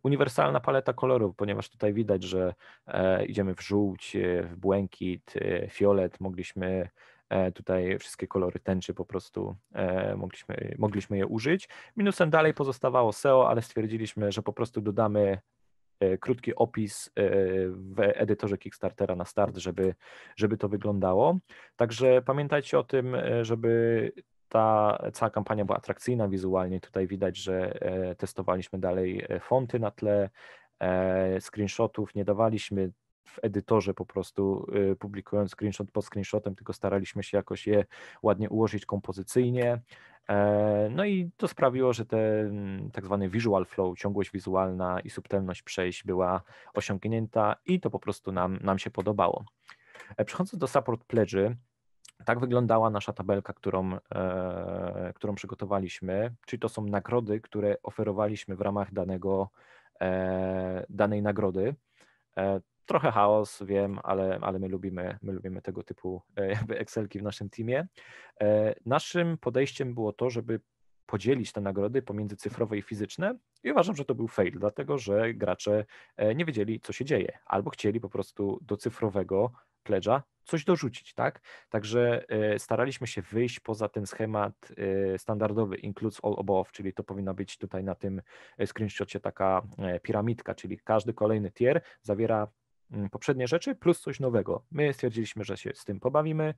S1: Uniwersalna paleta kolorów, ponieważ tutaj widać, że e, idziemy w żółć, e, w błękit, fiolet, mogliśmy E, tutaj wszystkie kolory tęczy po prostu e, mogliśmy, mogliśmy je użyć. Minusem dalej pozostawało SEO, ale stwierdziliśmy, że po prostu dodamy e, krótki opis w edytorze Kickstartera na start, żeby, żeby to wyglądało. Także pamiętajcie o tym, żeby ta cała kampania była atrakcyjna wizualnie. Tutaj widać, że testowaliśmy dalej fonty na tle screenshotów, nie dawaliśmy w edytorze po prostu y, publikując screenshot pod screenshotem, tylko staraliśmy się jakoś je ładnie ułożyć kompozycyjnie. E, no i to sprawiło, że ten mm, tak zwany visual flow, ciągłość wizualna i subtelność przejść była osiągnięta i to po prostu nam, nam się podobało. E, przechodząc do support pledży, tak wyglądała nasza tabelka, którą, e, którą przygotowaliśmy, czyli to są nagrody, które oferowaliśmy w ramach danego, e, danej nagrody. E, trochę chaos, wiem, ale, ale my, lubimy, my lubimy tego typu e, jakby Excelki w naszym teamie. E, naszym podejściem było to, żeby podzielić te nagrody pomiędzy cyfrowe i fizyczne i uważam, że to był fail, dlatego że gracze e, nie wiedzieli, co się dzieje, albo chcieli po prostu do cyfrowego pledża coś dorzucić, tak? Także staraliśmy się wyjść poza ten schemat standardowy includes all above, czyli to powinna być tutaj na tym screenshocie taka piramidka, czyli każdy kolejny tier zawiera Mm, poprzednie rzeczy plus coś nowego. My stwierdziliśmy, że się z tym pobawimy.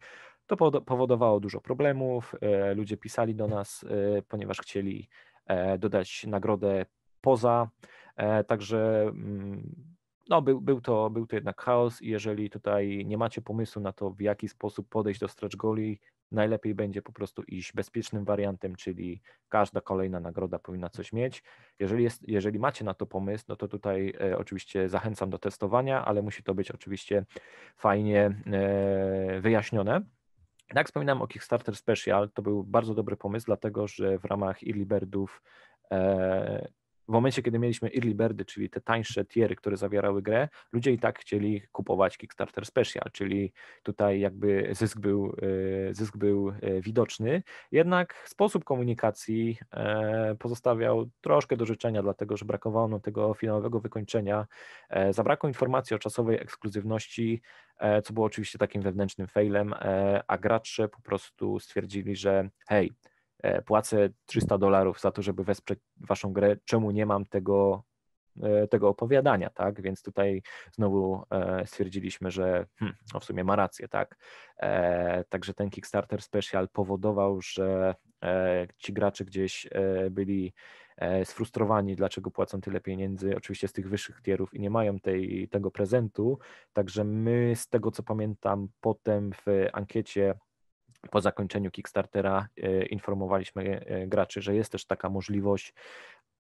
S1: To powodowało dużo problemów. E, ludzie pisali do nas, e, ponieważ chcieli e, dodać nagrodę poza. Także mm, no, był, był, to, był to jednak chaos i jeżeli tutaj nie macie pomysłu na to, w jaki sposób podejść do stretch goli, najlepiej będzie po prostu iść bezpiecznym wariantem, czyli każda kolejna nagroda powinna coś mieć. Jeżeli, jest, jeżeli macie na to pomysł, no to tutaj e, oczywiście zachęcam do testowania, ale musi to być oczywiście fajnie e, wyjaśnione. Jak wspominałem o Kickstarter Special, to był bardzo dobry pomysł, dlatego że w ramach Early Birdów e, w momencie, kiedy mieliśmy early birdy, czyli te tańsze tiery, które zawierały grę, ludzie i tak chcieli kupować Kickstarter Special, czyli tutaj jakby zysk był, e, zysk był e, widoczny. Jednak sposób komunikacji e, pozostawiał troszkę do życzenia, dlatego że brakowało nam tego finalowego wykończenia. Zabrakło informacji o czasowej ekskluzywności, co było oczywiście takim wewnętrznym failem, a gracze po prostu stwierdzili, że hej, E, płacę 300 dolarów za to, żeby wesprzeć waszą grę, czemu nie mam tego, e, tego opowiadania, tak? Więc tutaj znowu e, stwierdziliśmy, że hmm, no w sumie ma rację, tak? Także ten Kickstarter Special powodował, że ci gracze gdzieś byli sfrustrowani, dlaczego płacą tyle pieniędzy, oczywiście z tych wyższych tierów i nie mają tej, tego prezentu. Także my, z tego co pamiętam, potem w ankiecie po zakończeniu Kickstartera e, informowaliśmy e, graczy, że jest też taka możliwość,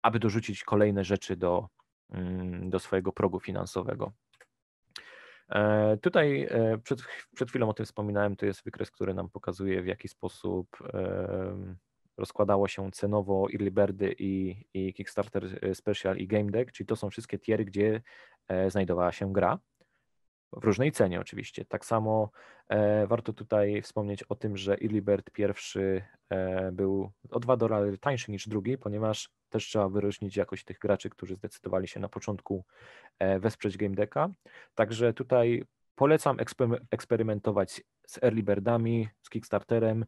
S1: aby dorzucić kolejne rzeczy do, mm, do swojego progu finansowego. E, tutaj przed, przed chwilą o tym wspominałem, to jest wykres, który nam pokazuje, w jaki sposób rozkładało się cenowo Early Birdy i, i Kickstarter Special i Game Deck, czyli to są wszystkie tiery, gdzie znajdowała się gra w różnej cenie oczywiście. Tak samo e, warto tutaj wspomnieć o tym, że Bird pierwszy e, był o 2 dolary tańszy niż drugi, ponieważ też trzeba wyróżnić jakość tych graczy, którzy zdecydowali się na początku e, wesprzeć Game Decka. Także tutaj polecam eksperymentować z Early Birdami z Kickstarterem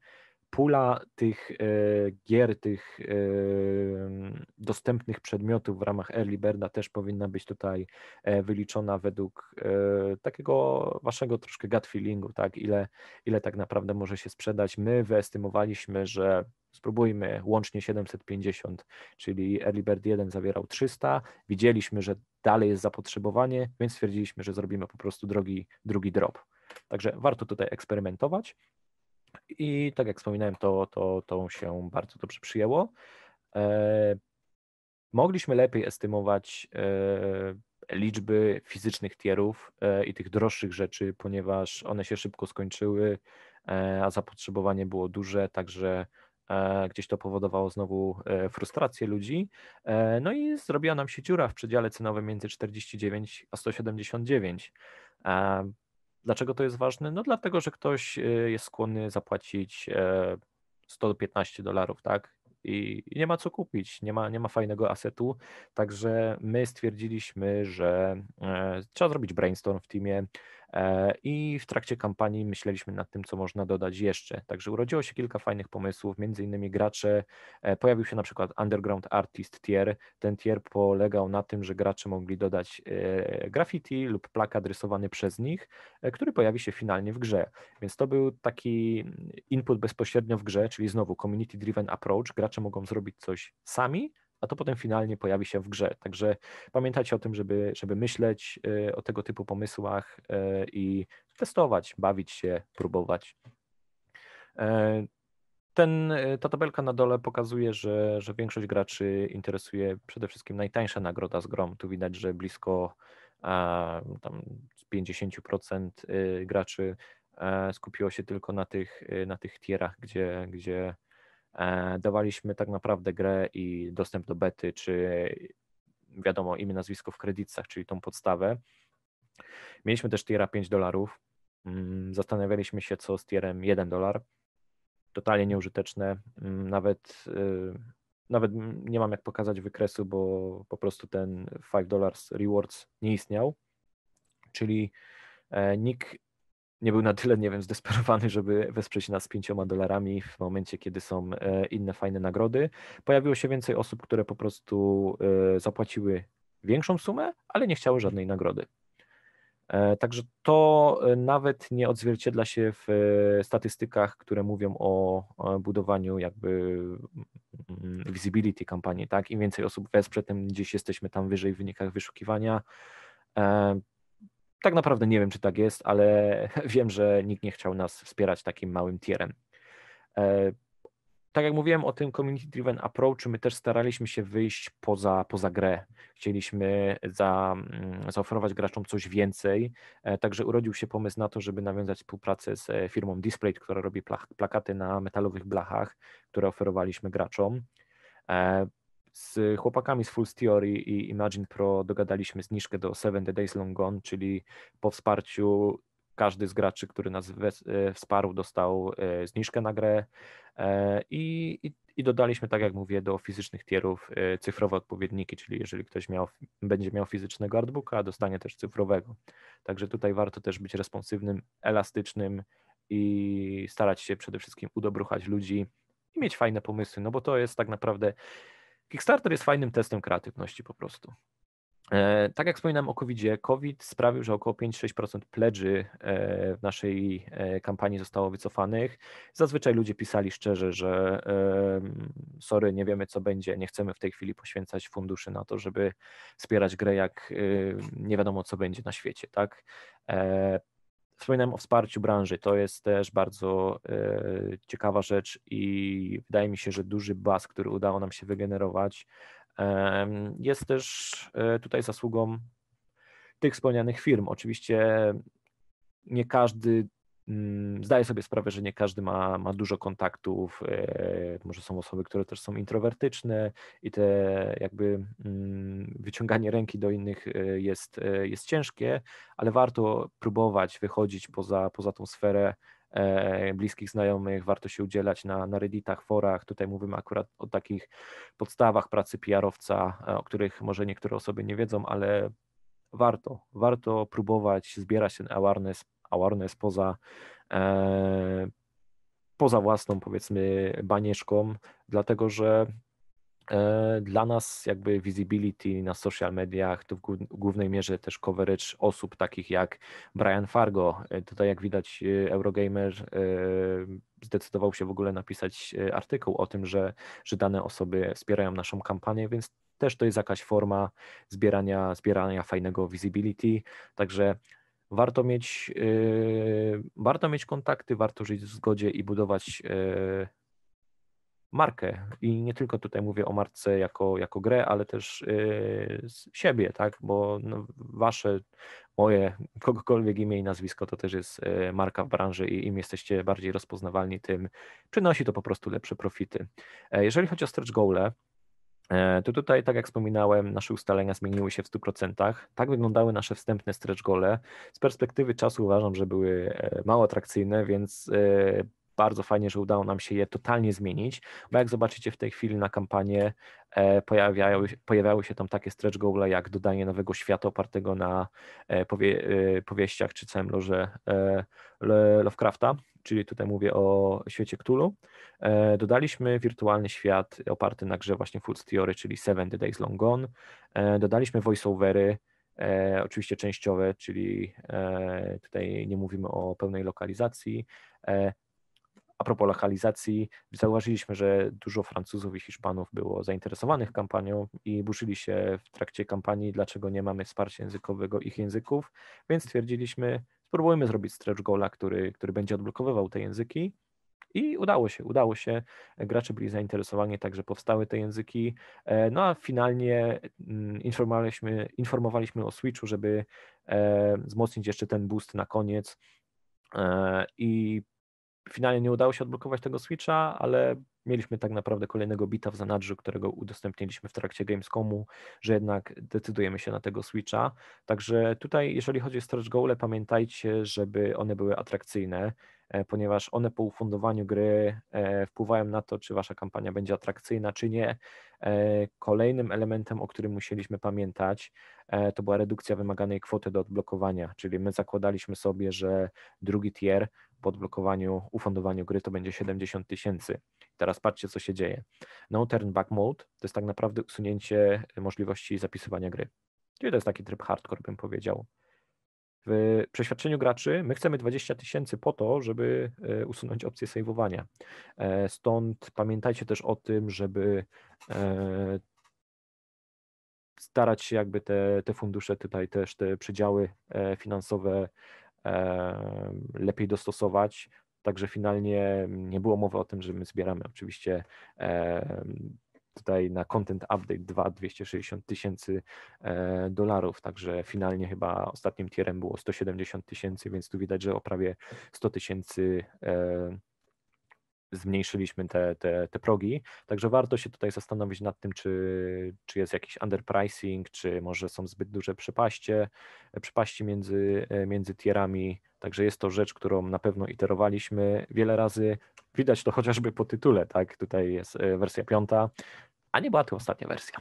S1: pula tych e, gier, tych e, dostępnych przedmiotów w ramach Early Birda też powinna być tutaj e, wyliczona według takiego waszego troszkę gut feelingu, tak? Ile, ile tak naprawdę może się sprzedać. My wyestymowaliśmy, że spróbujmy łącznie 750, czyli Early Bird 1 zawierał 300. Widzieliśmy, że dalej jest zapotrzebowanie, więc stwierdziliśmy, że zrobimy po prostu drogi, drugi drop. Także warto tutaj eksperymentować. I tak jak wspominałem, to, to, to się bardzo dobrze przyjęło. E, mogliśmy lepiej estymować e, liczby fizycznych tierów e, i tych droższych rzeczy, ponieważ one się szybko skończyły, a zapotrzebowanie było duże, także gdzieś to powodowało znowu frustrację ludzi. No i zrobiła nam się dziura w przedziale cenowym między 49 a 179. Dlaczego to jest ważne? No dlatego, że ktoś e, jest skłonny zapłacić 115 e, dolarów, tak? I nie ma co kupić, nie ma, nie ma fajnego asetu. Także my stwierdziliśmy, że e, trzeba zrobić brainstorm w teamie, E, I w trakcie kampanii myśleliśmy nad tym, co można dodać jeszcze. Także urodziło się kilka fajnych pomysłów, między innymi gracze, e, pojawił się na przykład Underground Artist Tier. Ten tier polegał na tym, że gracze mogli dodać e, graffiti lub plakat rysowany przez nich, który pojawi się finalnie w grze. Więc to był taki mm, input bezpośrednio w grze, czyli znowu community driven approach. Gracze mogą zrobić coś sami, a to potem finalnie pojawi się w grze. Także pamiętajcie o tym, żeby, żeby myśleć e, o tego typu pomysłach e, i testować, bawić się, próbować. E, ten, ta tabelka na dole pokazuje, że, że większość graczy interesuje przede wszystkim najtańsza nagroda z grom. Tu widać, że blisko a, tam 50% graczy skupiło się tylko na tych, na tych tierach, gdzie, gdzie E, dawaliśmy tak naprawdę grę i dostęp do bety, czy wiadomo, imię, nazwisko w kredytach, czyli tą podstawę. Mieliśmy też tiera 5 dolarów. Mm, zastanawialiśmy się, co z tierem 1 dolar. Totalnie nieużyteczne. Mm, nawet, y, nawet nie mam jak pokazać wykresu, bo po prostu ten 5 dollars rewards nie istniał. Czyli e, nikt nie był na tyle, nie wiem, zdesperowany, żeby wesprzeć nas pięcioma dolarami w momencie, kiedy są e, inne fajne nagrody. Pojawiło się więcej osób, które po prostu e, zapłaciły większą sumę, ale nie chciały żadnej nagrody. E, także to nawet nie odzwierciedla się w statystykach, które mówią o budowaniu jakby mm, visibility kampanii, tak? Im więcej osób wesprze, tym gdzieś jesteśmy tam wyżej w wynikach wyszukiwania tak naprawdę nie wiem, czy tak jest, ale wiem, że nikt nie chciał nas wspierać takim małym tierem. E, tak jak mówiłem o tym community-driven approach, my też staraliśmy się wyjść poza, poza grę. Chcieliśmy za, mm, zaoferować graczom coś więcej, e, także urodził się pomysł na to, żeby nawiązać współpracę z e, firmą Display, która robi plakaty na metalowych blachach, które oferowaliśmy graczom z chłopakami z Full Theory i Imagine Pro dogadaliśmy zniżkę do Seven Days Long Gone, czyli po wsparciu każdy z graczy, który nas e, wsparł, dostał e, zniżkę na grę e, i, i, i, dodaliśmy, tak jak mówię, do fizycznych tierów cyfrowe odpowiedniki, czyli jeżeli ktoś miał, będzie miał fizycznego artbooka, dostanie też cyfrowego. Także tutaj warto też być responsywnym, elastycznym i starać się przede wszystkim udobruchać ludzi i mieć fajne pomysły, no bo to jest tak naprawdę Kickstarter jest fajnym testem kreatywności po prostu. E, tak jak wspominałem o covid COVID sprawił, że około 5-6% pledży e, w naszej e, kampanii zostało wycofanych. Zazwyczaj ludzie pisali szczerze, że sorry, nie wiemy co będzie, nie chcemy w tej chwili poświęcać funduszy na to, żeby wspierać grę, jak nie wiadomo co będzie na świecie. Tak? Wspominałem o wsparciu branży. To jest też bardzo e, ciekawa rzecz i wydaje mi się, że duży baz, który udało nam się wygenerować, jest też e, tutaj zasługą tych wspomnianych firm. Oczywiście nie każdy Mm, zdaję sobie sprawę, że nie każdy ma, ma dużo kontaktów, e, może są osoby, które też są introwertyczne i te jakby mm, wyciąganie ręki do innych e, jest, e, jest ciężkie, ale warto próbować wychodzić poza, poza tą sferę bliskich znajomych, warto się udzielać na, na redditach, forach, tutaj mówimy akurat o takich podstawach pracy PR-owca, o których może niektóre osoby nie wiedzą, ale warto, warto próbować zbierać ten awareness, a awareness poza, e, poza własną, powiedzmy, banieczką, dlatego że e, dla nas jakby visibility na social mediach to w głównej mierze też coverage osób takich jak Brian Fargo. E, tutaj jak widać e, Eurogamer e, zdecydował się w ogóle napisać e, artykuł o tym, że, że dane osoby wspierają naszą kampanię, więc też to jest jakaś forma zbierania, zbierania fajnego visibility. Także warto mieć, yy, warto mieć kontakty, warto żyć w zgodzie i budować yy, markę. I nie tylko tutaj mówię o marce jako, jako grę, ale też yy, siebie, tak? Bo no, wasze, moje, kogokolwiek imię i nazwisko to też jest yy, marka w branży i im jesteście bardziej rozpoznawalni, tym przynosi to po prostu lepsze profity. E, jeżeli chodzi o stretch goale, E, to tutaj, tak jak wspominałem, nasze ustalenia zmieniły się w 100%. Tak wyglądały nasze wstępne stretch gole. Z perspektywy czasu uważam, że były e, mało atrakcyjne, więc e, bardzo fajnie, że udało nam się je totalnie zmienić, bo jak zobaczycie w tej chwili na kampanię pojawiały, pojawiały się tam takie stretch goale jak dodanie nowego świata opartego na powie, powieściach czy całym loże Lovecrafta, czyli tutaj mówię o świecie Cthulhu, E, dodaliśmy wirtualny świat oparty na grze właśnie Full Theory, czyli Seven the Days Long Gone. E, dodaliśmy voiceovery, e, oczywiście częściowe, czyli tutaj nie mówimy o pełnej lokalizacji. A propos lokalizacji, zauważyliśmy, że dużo Francuzów i Hiszpanów było zainteresowanych kampanią i burzyli się w trakcie kampanii, dlaczego nie mamy wsparcia językowego ich języków, więc stwierdziliśmy, spróbujmy zrobić stretch goala, który, który będzie odblokowywał te języki i udało się, udało się. Gracze byli zainteresowani, także powstały te języki. E, no a finalnie mm, informowaliśmy, informowaliśmy o Switchu, żeby e, wzmocnić jeszcze ten boost na koniec. E, I finalnie nie udało się odblokować tego Switcha, ale mieliśmy tak naprawdę kolejnego bita w zanadrzu, którego udostępniliśmy w trakcie Gamescomu, że jednak decydujemy się na tego Switcha. Także tutaj, jeżeli chodzi o stretch Goale, pamiętajcie, żeby one były atrakcyjne. E, ponieważ one po ufundowaniu gry e, wpływają na to, czy wasza kampania będzie atrakcyjna, czy nie. E, kolejnym elementem, o którym musieliśmy pamiętać, to była redukcja wymaganej kwoty do odblokowania, czyli my zakładaliśmy sobie, że drugi tier po odblokowaniu, ufundowaniu gry to będzie 70 tysięcy. Teraz patrzcie, co się dzieje. No turn back mode to jest tak naprawdę usunięcie możliwości zapisywania gry. Czyli to jest taki tryb hardcore, bym powiedział. W przeświadczeniu graczy my chcemy 20 tysięcy po to, żeby e, usunąć opcję saveowania. E, stąd pamiętajcie też o tym, żeby e, starać się jakby te, te fundusze tutaj też, te przedziały finansowe lepiej dostosować, Także finalnie nie było mowy o tym, że my zbieramy oczywiście tutaj na Content Update 2 260 tysięcy e, dolarów, także finalnie chyba ostatnim tierem było 170 tysięcy, więc tu widać, że o prawie 100 tysięcy e, zmniejszyliśmy te, te, te progi, także warto się tutaj zastanowić nad tym, czy, czy jest jakiś underpricing, czy może są zbyt duże przepaście, przepaści między, e, między tierami, także jest to rzecz, którą na pewno iterowaliśmy wiele razy, Widać to chociażby po tytule, tak? Tutaj jest e, wersja piąta, a nie była to ostatnia wersja.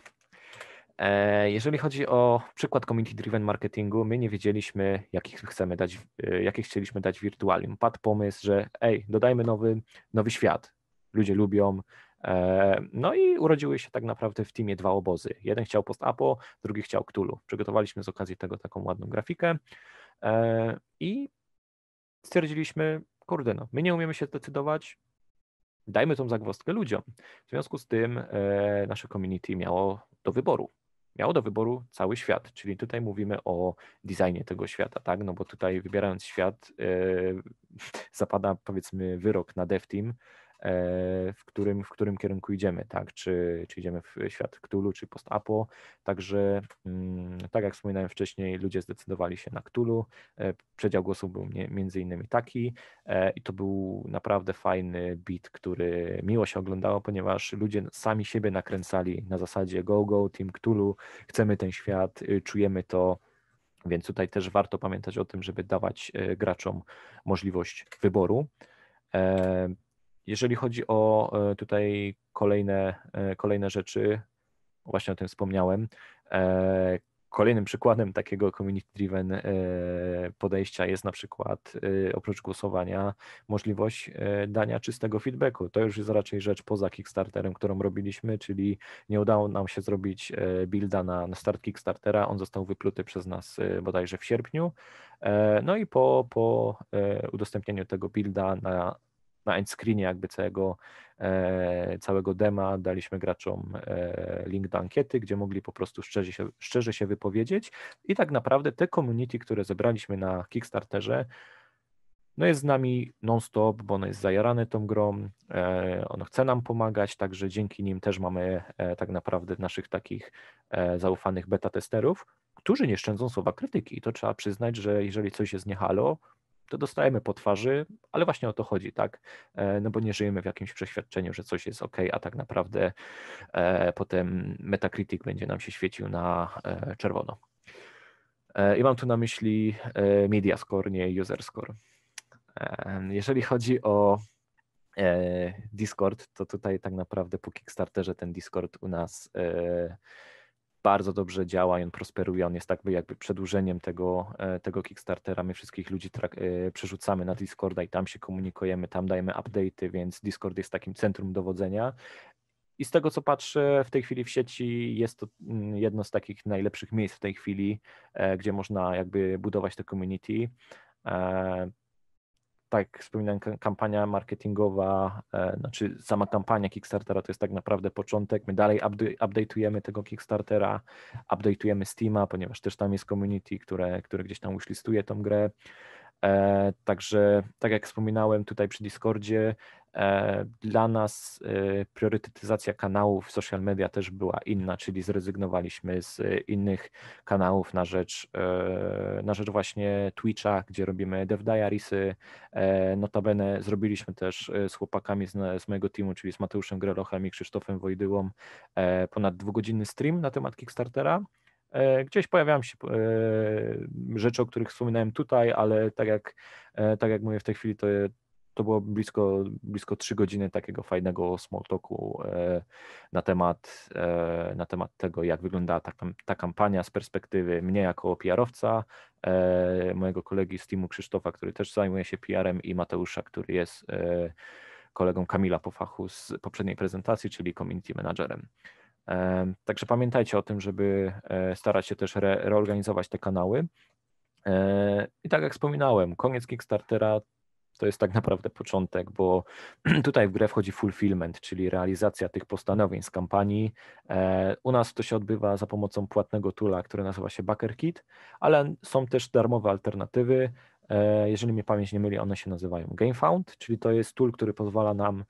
S1: E, jeżeli chodzi o przykład community driven marketingu, my nie wiedzieliśmy, jakich chcemy dać, e, jakie chcieliśmy dać wirtualium. Padł pomysł, że ej, dodajmy nowy, nowy świat. Ludzie lubią. No i urodziły się tak naprawdę w teamie dwa obozy. Jeden chciał post-apo, drugi chciał Cthulhu. Przygotowaliśmy z okazji tego taką ładną grafikę i stwierdziliśmy, kurde, no, my nie umiemy się zdecydować, dajmy tą zagwozdkę ludziom. W związku z tym e, nasze community miało do wyboru. Miało do wyboru cały świat, czyli tutaj mówimy o designie tego świata, tak? No bo tutaj wybierając świat, e, zapada powiedzmy wyrok na dev team, E, w którym, w którym kierunku idziemy, tak? Czy, czy idziemy w świat Cthulhu, czy post-apo. Także, mm, tak jak wspominałem wcześniej, ludzie zdecydowali się na Cthulhu. E, przedział głosów był między innymi taki e, i to był naprawdę fajny beat, który miło się oglądało, ponieważ ludzie sami siebie nakręcali na zasadzie go, go, team Cthulhu, chcemy ten świat, y, czujemy to. Więc tutaj też warto pamiętać o tym, żeby dawać graczom możliwość wyboru. Jeżeli chodzi o e, tutaj kolejne, e, kolejne rzeczy, właśnie o tym wspomniałem. E, kolejnym przykładem takiego community-driven podejścia jest na przykład oprócz głosowania możliwość dania czystego feedbacku. To już jest raczej rzecz poza Kickstarterem, którą robiliśmy, czyli nie udało nam się zrobić builda na start Kickstartera. On został wypluty przez nas bodajże w sierpniu. No i po, po udostępnieniu tego builda na na endscreenie jakby całego, e, całego dema daliśmy graczom e, link do ankiety, gdzie mogli po prostu szczerze się, szczerze się wypowiedzieć i tak naprawdę te community, które zebraliśmy na Kickstarterze, no jest z nami non-stop, bo ono jest zajarane tą grą, e, ono chce nam pomagać, także dzięki nim też mamy tak naprawdę naszych takich zaufanych beta testerów, którzy nie szczędzą słowa krytyki. I to trzeba przyznać, że jeżeli coś jest niehalo, to dostajemy po twarzy, ale właśnie o to chodzi, tak? E, no bo nie żyjemy w jakimś przeświadczeniu, że coś jest ok, a tak naprawdę e, potem Metacritic będzie nam się świecił na e, czerwono. I mam tu na myśli media score, nie user score. Jeżeli chodzi o Discord, to tutaj tak naprawdę po Kickstarterze ten Discord u nas bardzo dobrze działa i on prosperuje. On jest takby jakby przedłużeniem tego, e, tego Kickstartera. My wszystkich ludzi e, przerzucamy na Discorda i tam się komunikujemy, tam dajemy update'y, więc Discord jest takim centrum dowodzenia. I z tego, co patrzę w tej chwili w sieci, jest to mm, jedno z takich najlepszych miejsc w tej chwili, e, gdzie można jakby budować to community tak jak wspominałem, kampania marketingowa, e, znaczy sama kampania Kickstartera to jest tak naprawdę początek. My dalej update'ujemy tego Kickstartera, update'ujemy Steama, ponieważ też tam jest community, które, które gdzieś tam uślistuje tą grę. E, także, tak jak wspominałem tutaj przy Discordzie, E, dla nas e, priorytetyzacja kanałów social media też była inna, czyli zrezygnowaliśmy z e, innych kanałów na rzecz, na rzecz właśnie Twitcha, gdzie robimy dev diariesy. Notabene zrobiliśmy też z chłopakami z, z mojego teamu, czyli z Mateuszem Grelochem i Krzysztofem Wojdyłą ponad dwugodzinny stream na temat Kickstartera. Gdzieś pojawiają się rzeczy, o których wspominałem tutaj, ale tak jak, tak jak mówię, w tej chwili to, to było blisko, blisko 3 godziny takiego fajnego small talku e, na temat, e, na temat tego, jak wyglądała ta, ta kampania z perspektywy mnie jako PR-owca, e, mojego kolegi z teamu Krzysztofa, który też zajmuje się PR-em i Mateusza, który jest kolegą Kamila po fachu z poprzedniej prezentacji, czyli community managerem. Także pamiętajcie o tym, żeby starać się też re reorganizować te kanały. I tak jak wspominałem, koniec Kickstartera to jest tak naprawdę początek, bo tutaj w grę wchodzi fulfillment, czyli realizacja tych postanowień z kampanii. E, u nas to się odbywa za pomocą płatnego tula, który nazywa się Backer Kit, ale są też darmowe alternatywy. E, jeżeli mnie pamięć nie myli, one się nazywają GameFound, czyli to jest tool, który pozwala nam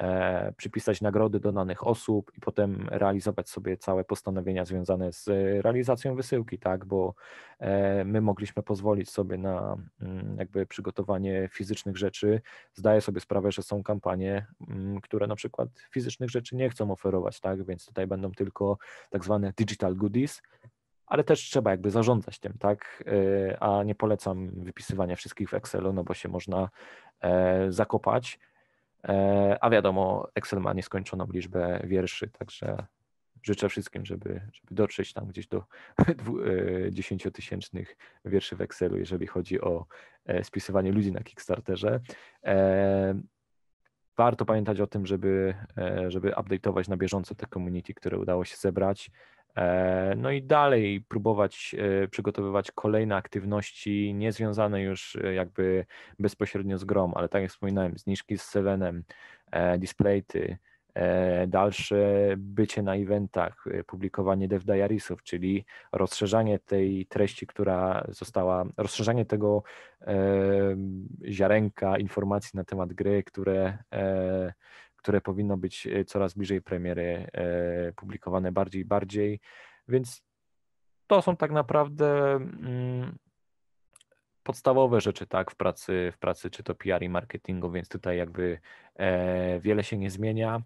S1: E, przypisać nagrody do danych osób i potem realizować sobie całe postanowienia związane z realizacją wysyłki, tak, bo e, my mogliśmy pozwolić sobie na mm, jakby przygotowanie fizycznych rzeczy. Zdaję sobie sprawę, że są kampanie, mm, które na przykład fizycznych rzeczy nie chcą oferować, tak, więc tutaj będą tylko tak zwane digital goodies, ale też trzeba jakby zarządzać tym, tak? E, a nie polecam wypisywania wszystkich w Excelu, no bo się można zakopać. E, a wiadomo, Excel ma nieskończoną liczbę wierszy, także życzę wszystkim, żeby, żeby dotrzeć tam gdzieś do e, dziesięciotysięcznych wierszy w Excelu, jeżeli chodzi o e, spisywanie ludzi na Kickstarterze. Warto pamiętać o tym, żeby, żeby update'ować na bieżąco te community, które udało się zebrać. E, no i dalej próbować e, przygotowywać kolejne aktywności niezwiązane już e, jakby bezpośrednio z grom, ale tak jak wspominałem, zniżki z Sevenem, displayty, dalsze bycie na eventach, publikowanie dev diariesów, czyli rozszerzanie tej treści, która została, rozszerzanie tego ziarenka informacji na temat gry, które które powinno być e, coraz bliżej premiery, e, publikowane bardziej i bardziej. Więc to są tak naprawdę mm, podstawowe rzeczy tak w pracy, w pracy czy to PR i marketingu, więc tutaj jakby e, wiele się nie zmienia.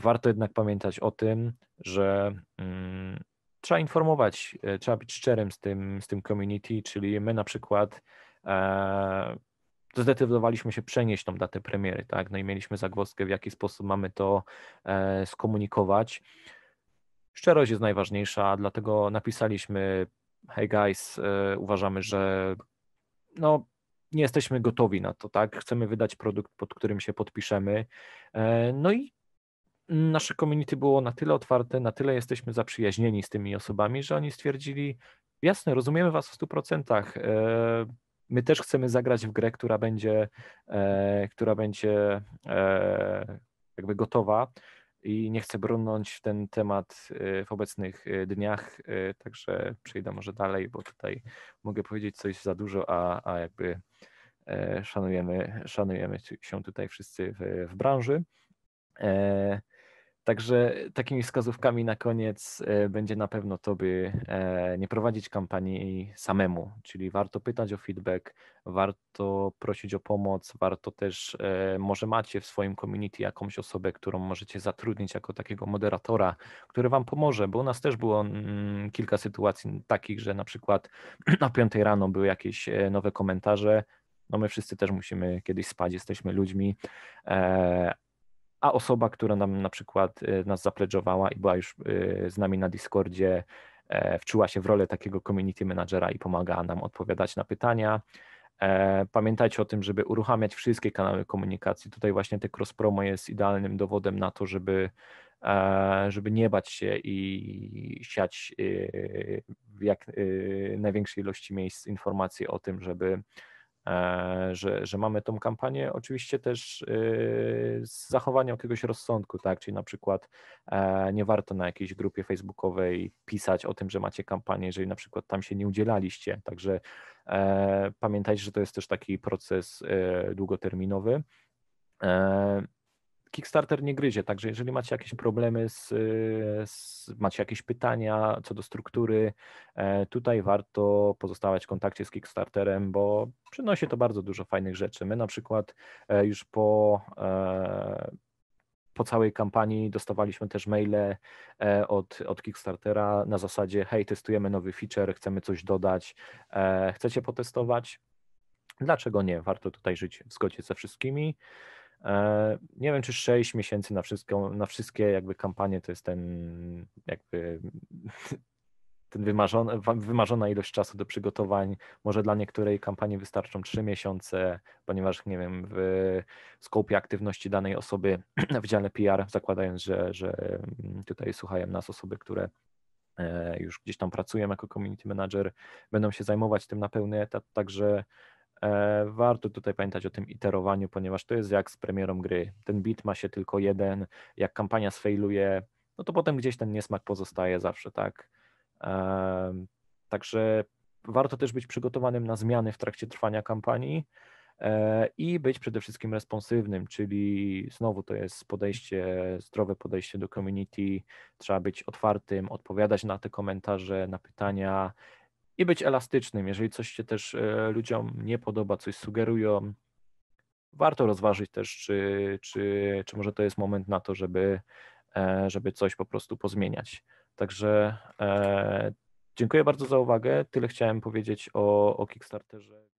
S1: Warto jednak pamiętać o tym, że mm, trzeba informować, trzeba być szczerym z tym, z tym community, czyli my na przykład zdecydowaliśmy się przenieść tą datę premiery, tak? No i mieliśmy zagwozdkę, w jaki sposób mamy to e, skomunikować. Szczerość jest najważniejsza, dlatego napisaliśmy hey guys, e, uważamy, że no, nie jesteśmy gotowi na to, tak? Chcemy wydać produkt, pod którym się podpiszemy. E, no i nasze community było na tyle otwarte, na tyle jesteśmy zaprzyjaźnieni z tymi osobami, że oni stwierdzili, jasne, rozumiemy was w 100%, my też chcemy zagrać w grę, która będzie, e, która będzie e, jakby gotowa i nie chcę brnąć w ten temat e, w obecnych e, dniach, e, także przejdę może dalej, bo tutaj mogę powiedzieć coś za dużo, a, a jakby szanujemy, szanujemy się tutaj wszyscy w, w branży. Także takimi wskazówkami na koniec e, będzie na pewno to, by e, nie prowadzić kampanii samemu, czyli warto pytać o feedback, warto prosić o pomoc, warto też, e, może macie w swoim community jakąś osobę, którą możecie zatrudnić jako takiego moderatora, który Wam pomoże, bo u nas też było mm, kilka sytuacji takich, że na przykład na 5 rano były jakieś nowe komentarze, no my wszyscy też musimy kiedyś spać, jesteśmy ludźmi, a osoba, która nam na przykład y, nas zapledżowała i była już y, z nami na Discordzie, e, wczuła się w rolę takiego community managera i pomagała nam odpowiadać na pytania. E, pamiętajcie o tym, żeby uruchamiać wszystkie kanały komunikacji. Tutaj właśnie te cross-promo jest idealnym dowodem na to, żeby, e, żeby nie bać się i siać y, w jak największej ilości miejsc informacje o tym, żeby E, że, że mamy tą kampanię, oczywiście też y, z zachowaniem jakiegoś rozsądku, tak? Czyli na przykład e, nie warto na jakiejś grupie facebookowej pisać o tym, że macie kampanię, jeżeli na przykład tam się nie udzielaliście. Także e, pamiętajcie, że to jest też taki proces y, długoterminowy. Kickstarter nie gryzie, także jeżeli macie jakieś problemy, z, e, z, macie jakieś pytania co do struktury, e, tutaj warto pozostawać w kontakcie z Kickstarterem, bo przynosi to bardzo dużo fajnych rzeczy. My na przykład e, już po po całej kampanii dostawaliśmy też maile od, od Kickstartera na zasadzie: hej, testujemy nowy feature, chcemy coś dodać, chcecie potestować? Dlaczego nie? Warto tutaj żyć w zgodzie ze wszystkimi. E, nie wiem, czy 6 miesięcy na, wszystko, na wszystkie jakby kampanie to jest ten jakby ten wymarzony, wymarzona ilość czasu do przygotowań. Może dla niektórej kampanii wystarczą 3 miesiące, ponieważ nie wiem, w skopie aktywności danej osoby w dziale PR, zakładając, że, że mm, tutaj słuchają nas osoby, które e, już gdzieś tam pracują jako community manager, będą się zajmować tym na pełny etat, także E, warto tutaj pamiętać o tym iterowaniu, ponieważ to jest jak z premierą gry. Ten bit ma się tylko jeden. Jak kampania sfailuje, no to potem gdzieś ten niesmak pozostaje zawsze, tak? E, także warto też być przygotowanym na zmiany w trakcie trwania kampanii e, i być przede wszystkim responsywnym, czyli znowu to jest podejście, zdrowe podejście do community, trzeba być otwartym, odpowiadać na te komentarze, na pytania, i być elastycznym. Jeżeli coś się też e, ludziom nie podoba, coś sugerują, warto rozważyć też, czy, czy, czy może to jest moment na to, żeby, e, żeby coś po prostu pozmieniać. Także e, dziękuję bardzo za uwagę. Tyle chciałem powiedzieć o, o Kickstarterze.